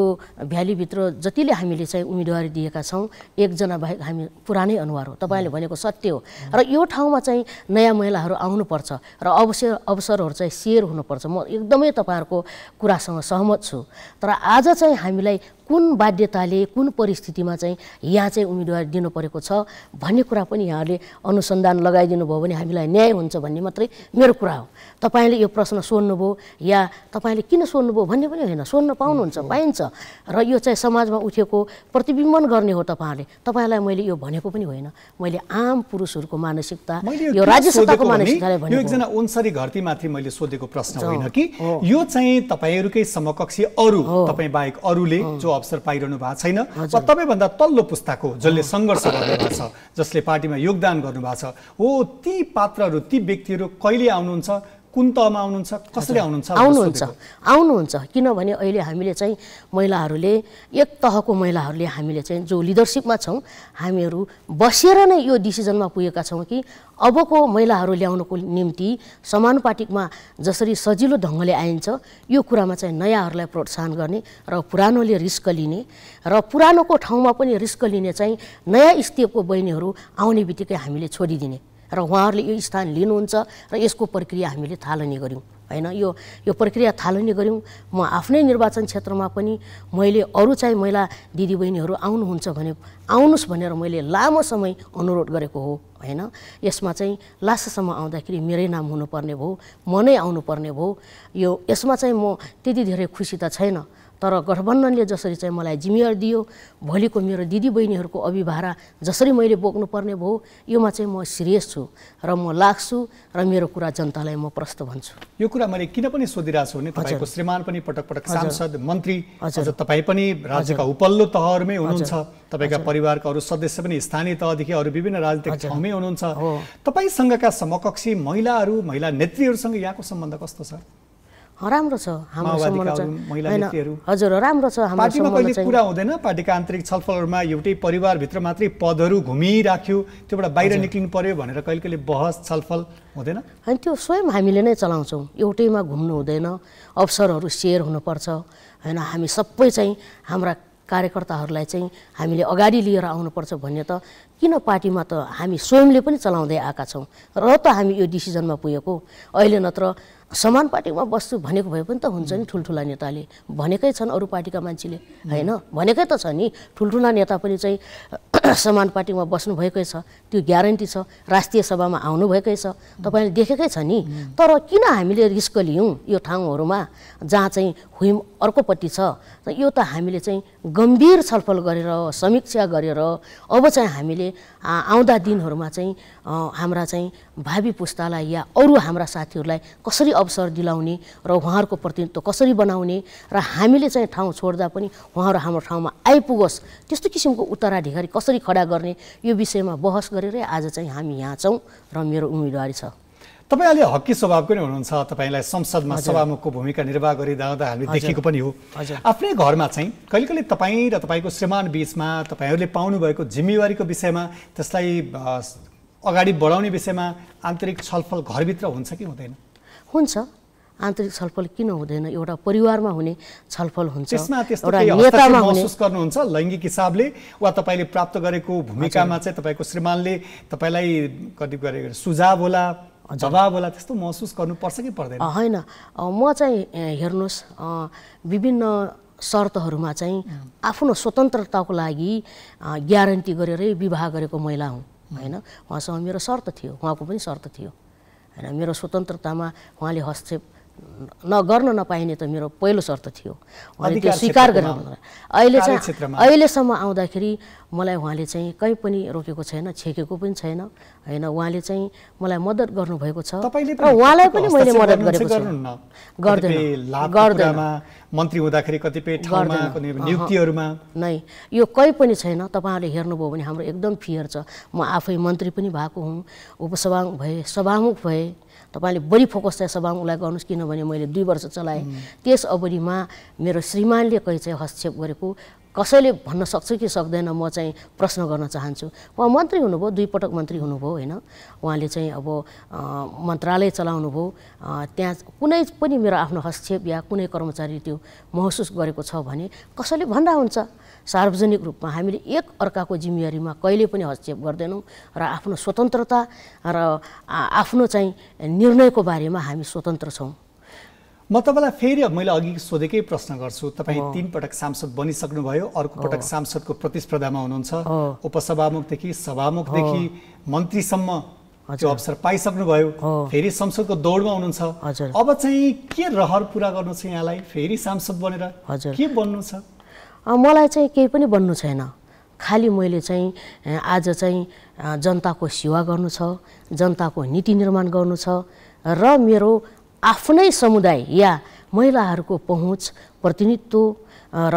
भ्यालीभित्र जतिले हामीले चाहिँ उम्मेदवारी दिएका छौँ एकजना बाहेक हामी पुरानै अनुहार हो तपाईँले भनेको सत्य हो र यो ठाउँमा चाहिँ नयाँ महिलाहरू आउनुपर्छ र अवसर अवसरहरू चाहिँ सेयर हुनुपर्छ म एकदमै तपाईँहरूको कुरासँग सहमत छु तर आज चाहिँ हामीलाई कुन बाध्यताले कुन परिस्थितिमा चाहिँ यहाँ चाहिँ उम्मेदवार दिनु परेको छ भन्ने कुरा पनि यहाँहरूले अनुसन्धान लगाइदिनु भयो भने हामीलाई न्याय हुन्छ भन्ने मात्रै मेरो कुरा हो तपाईँले यो प्रश्न सोध्नुभयो या तपाईँले किन सोध्नुभयो भन्ने पनि होइन सोध्न पाउनुहुन्छ पाइन्छ र यो चाहिँ समाजमा उठेको प्रतिबिम्बन गर्ने हो तपाईँहरूले तपाईँलाई मैले यो भनेको पनि होइन मैले आम पुरुषहरूको मानसिकता यो राज्य सत्ताको मानसिकतालाई भनेको एकजना घरती माथि मैले सोधेको प्रश्न होइन कि यो चाहिँ तपाईँहरूकै समकक्षी अरू तपाईँ बाहेक अरूले जो अवसर पाइरहनु भएको छैन वा तपाईँभन्दा तल्लो पुस्ताको जसले सङ्घर्ष गर्नुभएको छ जसले पार्टीमा योगदान गर्नुभएको छ हो ती पात्रहरू ती व्यक्तिहरू कहिले आउनुहुन्छ कुन तहमा आउनुहुन्छ कसरी आउनुहुन्छ आउनुहुन्छ आउनुहुन्छ किनभने अहिले हामीले चाहिँ महिलाहरूले एक तहको महिलाहरूले हामीले चाहिँ जो लिडरसिपमा छौँ हामीहरू बसेर नै यो डिसिजनमा पुगेका छौँ कि अबको महिलाहरू ल्याउनको निम्ति समानुपातिकमा जसरी सजिलो ढङ्गले आइन्छ यो कुरामा चाहिँ नयाँहरूलाई प्रोत्साहन गर्ने र पुरानोले रिस्क लिने र पुरानोको ठाउँमा पनि रिस्क लिने चाहिँ नयाँ स्टेपको बहिनीहरू आउने बित्तिकै हामीले छोडिदिने र उहाँहरूले यो स्थान लिनुहुन्छ र यसको प्रक्रिया हामीले थालनी गऱ्यौँ होइन यो यो प्रक्रिया थालनी गऱ्यौँ म आफ्नै निर्वाचन क्षेत्रमा पनि मैले अरू चाहिँ महिला दिदीबहिनीहरू आउनुहुन्छ भने आउनुहोस् भनेर मैले लामो समय अनुरोध गरेको हो होइन यसमा चाहिँ लास्टसम्म आउँदाखेरि मेरै नाम हुनुपर्ने भयो म नै आउनुपर्ने भयो यो यसमा चाहिँ म त्यति धेरै खुसी त छैन तर गठबन्धनले जसरी चाहिँ मलाई जिम्मेवार दियो भोलिको मेरो दिदीबहिनीहरूको अभिभारा जसरी मैले बोक्नुपर्ने भयो योमा चाहिँ म सिरियस छु र म लाग्छु र मेरो कुरा जनतालाई म प्रस्त भन्छु यो कुरा मैले किन पनि सोधिरहेको छु भने तपाईँको श्रीमान पनि पटक पटक सांसद मन्त्री हजुर तपाईँ पनि राज्यका उपल्लो तहहरूमै हुनुहुन्छ तपाईँका परिवारका अरू सदस्य पनि स्थानीय तहदेखि अरू विभिन्न राजनीतिक ठाउँमै हुनुहुन्छ तपाईँसँगका समकक्षी महिलाहरू महिला नेत्रीहरूसँग यहाँको सम्बन्ध कस्तो छ राम्रो छ हाम्रो हजुर राम्रो छ पार्टीमा कुरा हुँदैन पार्टीका आन्तरिक छलफलहरूमा एउटै परिवारभित्र मात्रै पदहरू घुमिराख्यो त्योबाट बाहिर निक्लिनु पर्यो भनेर कहिले कहिले बहस छलफल हुँदैन होइन त्यो स्वयं हामीले नै चलाउँछौँ एउटैमा घुम्नु हुँदैन अवसरहरू सेयर हुनुपर्छ होइन हामी सबै चाहिँ हाम्रा कार्यकर्ताहरूलाई चाहिँ हामीले अगाडि लिएर आउनुपर्छ भन्ने त किन पार्टीमा त हामी स्वयंले पनि चलाउँदै आएका छौँ र त हामी यो डिसिजनमा पुगेको अहिले नत्र समान पार्टीमा बस्छु भनेको भए पनि त हुन्छ नि ठुल्ठुला नेताले भनेकै छन् अरू पार्टीका मान्छेले होइन भनेकै त छ नि ठुल्ठुला नेता पनि चाहिँ समान पार्टीमा बस्नुभएकै छ त्यो ग्यारेन्टी छ राष्ट्रिय सभामा आउनुभएकै छ तपाईँले देखेकै छ नि तर किन हामीले रिस्क लियौँ यो ठाउँहरूमा जहाँ चाहिँ हुम अर्कोपट्टि छ यो त हामीले चाहिँ गम्भीर छलफल गरेर समीक्षा गरेर अब चाहिँ हामीले आउँदा दिनहरूमा चाहिँ हाम्रा चाहिँ भावी पुस्तालाई या अरू हाम्रा साथीहरूलाई कसरी अवसर दिलाउने र उहाँहरूको प्रतिनिधित्व कसरी बनाउने र हामीले चाहिँ ठाउँ छोड्दा पनि उहाँहरू हाम्रो ठाउँमा आइपुगोस् त्यस्तो किसिमको उत्तराधिकारी कसरी खडा गर्ने यो विषयमा बहस गरेरै आज चाहिँ हामी यहाँ छौँ र मेरो उम्मेदवारी छ तपाईँ अलि हक्की स्वभावको नै हुनुहुन्छ तपाईँलाई संसदमा सभामुखको भूमिका निर्वाह गरिरहँदा हामीले देखेको पनि हो आफ्नै घरमा चाहिँ कहिले कहिले तपाईँ र तपाईँको श्रीमान बिचमा तपाईँहरूले पाउनुभएको जिम्मेवारीको विषयमा त्यसलाई अगाडि बढाउने विषयमा आन्तरिक छलफल घरभित्र हुन्छ कि हुँदैन हुन्छ आन्तरिक छलफल किन हुँदैन एउटा परिवारमा हुने छलफल हुन्छ नेतामा महसुस गर्नुहुन्छ लैङ्गिक हिसाबले वा तपाईँले प्राप्त गरेको भूमिकामा चाहिँ तपाईँको श्रीमानले तपाईँलाई कति गरेर सुझाव होला जवाब होला त्यस्तो महसुस गर्नुपर्छ कि पर्दैन होइन म चाहिँ हेर्नुहोस् विभिन्न शर्तहरूमा चाहिँ आफ्नो स्वतन्त्रताको लागि ग्यारेन्टी गरेरै विवाह गरेको महिला हुँ होइन उहाँसँग मेरो शर्त थियो उहाँको पनि शर्त थियो होइन मेरो स्वतन्त्रतामा उहाँले हस्तक्षेप नगर्न नपाइने त मेरो पहिलो शर्त थियो उहाँले त्यो स्वीकार गरेर अहिले चाहिँ अहिलेसम्म आउँदाखेरि मलाई उहाँले चाहिँ कहीँ पनि रोकेको छैन छेकेको पनि छैन होइन उहाँले चाहिँ मलाई मद्दत गर्नुभएको छ र उहाँलाई पनि मैले मद्दत गरेको छु गर्दैन मन्त्री हुँदाखेरि कतिपय नियुक्तिहरूमा नै यो कहीँ पनि छैन तपाईँहरूले हेर्नुभयो भने हाम्रो एकदम फियर छ म आफै मन्त्री पनि भएको हुँ उपसभा भए सभामुख भए तपाईँले बढी फोकस चाहिँ सभामा उसलाई गर्नुहोस् किनभने मैले दुई वर्ष चलाएँ त्यस अवधिमा मेरो श्रीमानले कहीँ चाहिँ हस्तक्षेप गरेको कसैले भन्न सक्छ कि सक्दैन म चाहिँ प्रश्न गर्न चाहन्छु उहाँ मन्त्री हुनुभयो दुईपटक मन्त्री हुनुभयो होइन उहाँले चाहिँ अब मन्त्रालय चलाउनु भयो त्यहाँ कुनै पनि मेरो आफ्नो हस्तक्षेप या कुनै कर्मचारी त्यो महसुस गरेको छ भने कसैले भन्दा हुन्छ सार्वजनिक रूपमा हामीले एक अर्काको जिम्मेवारीमा कहिले पनि हस्तक्षेप गर्दैनौँ र आफ्नो स्वतन्त्रता र आफ्नो चाहिँ निर्णयको बारेमा हामी स्वतन्त्र छौँ म तपाईँलाई फेरि मैले अघि सोधेकै प्रश्न गर्छु तपाईँ तिन पटक सांसद बनिसक्नुभयो अर्को पटक सांसदको प्रतिस्पर्धामा हुनुहुन्छ उपसभामुखदेखि सभामुखदेखि मन्त्रीसम्म त्यो अवसर पाइसक्नुभयो फेरि संसदको दौडमा हुनुहुन्छ अब चाहिँ के रहर पुरा गर्नु छ यहाँलाई फेरि सांसद बनेर के बन्नु छ मलाई चाहिँ केही पनि भन्नु छैन खालि मैले चाहिँ आज चाहिँ जनताको सेवा गर्नु छ जनताको नीति निर्माण गर्नु छ र मेरो आफ्नै समुदाय या महिलाहरूको पहुँच प्रतिनिधित्व र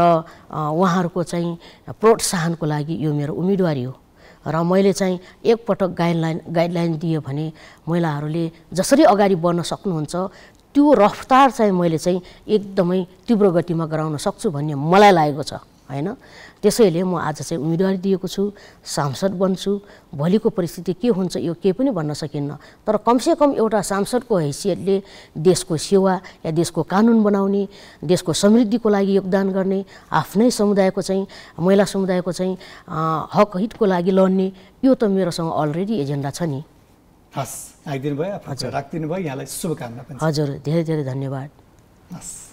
उहाँहरूको चाहिँ प्रोत्साहनको लागि यो मेरो उम्मेदवारी हो र मैले चाहिँ एकपटक गाइडलाइन गाइडलाइन दिएँ भने महिलाहरूले जसरी अगाडि बढ्न सक्नुहुन्छ त्यो रफ्तार चाहिँ मैले चाहिँ एकदमै तीव्र गतिमा गराउन सक्छु भन्ने मलाई लागेको छ होइन त्यसैले म आज चाहिँ उम्मेदवारी दिएको छु सांसद बन्छु भोलिको परिस्थिति के हुन्छ यो केही पनि भन्न सकिन्न तर कमसेकम एउटा सांसदको हैसियतले देशको सेवा या देशको कानुन बनाउने देशको समृद्धिको लागि योगदान गर्ने आफ्नै समुदायको चाहिँ महिला समुदायको चाहिँ हक हितको लागि लड्ने यो त मेरोसँग अलरेडी एजेन्डा छ नि हस् आइदिनु भयो आफ्नो राखिदिनु भयो यहाँलाई शुभकामना पनि हजुर धेरै धेरै धन्यवाद हस्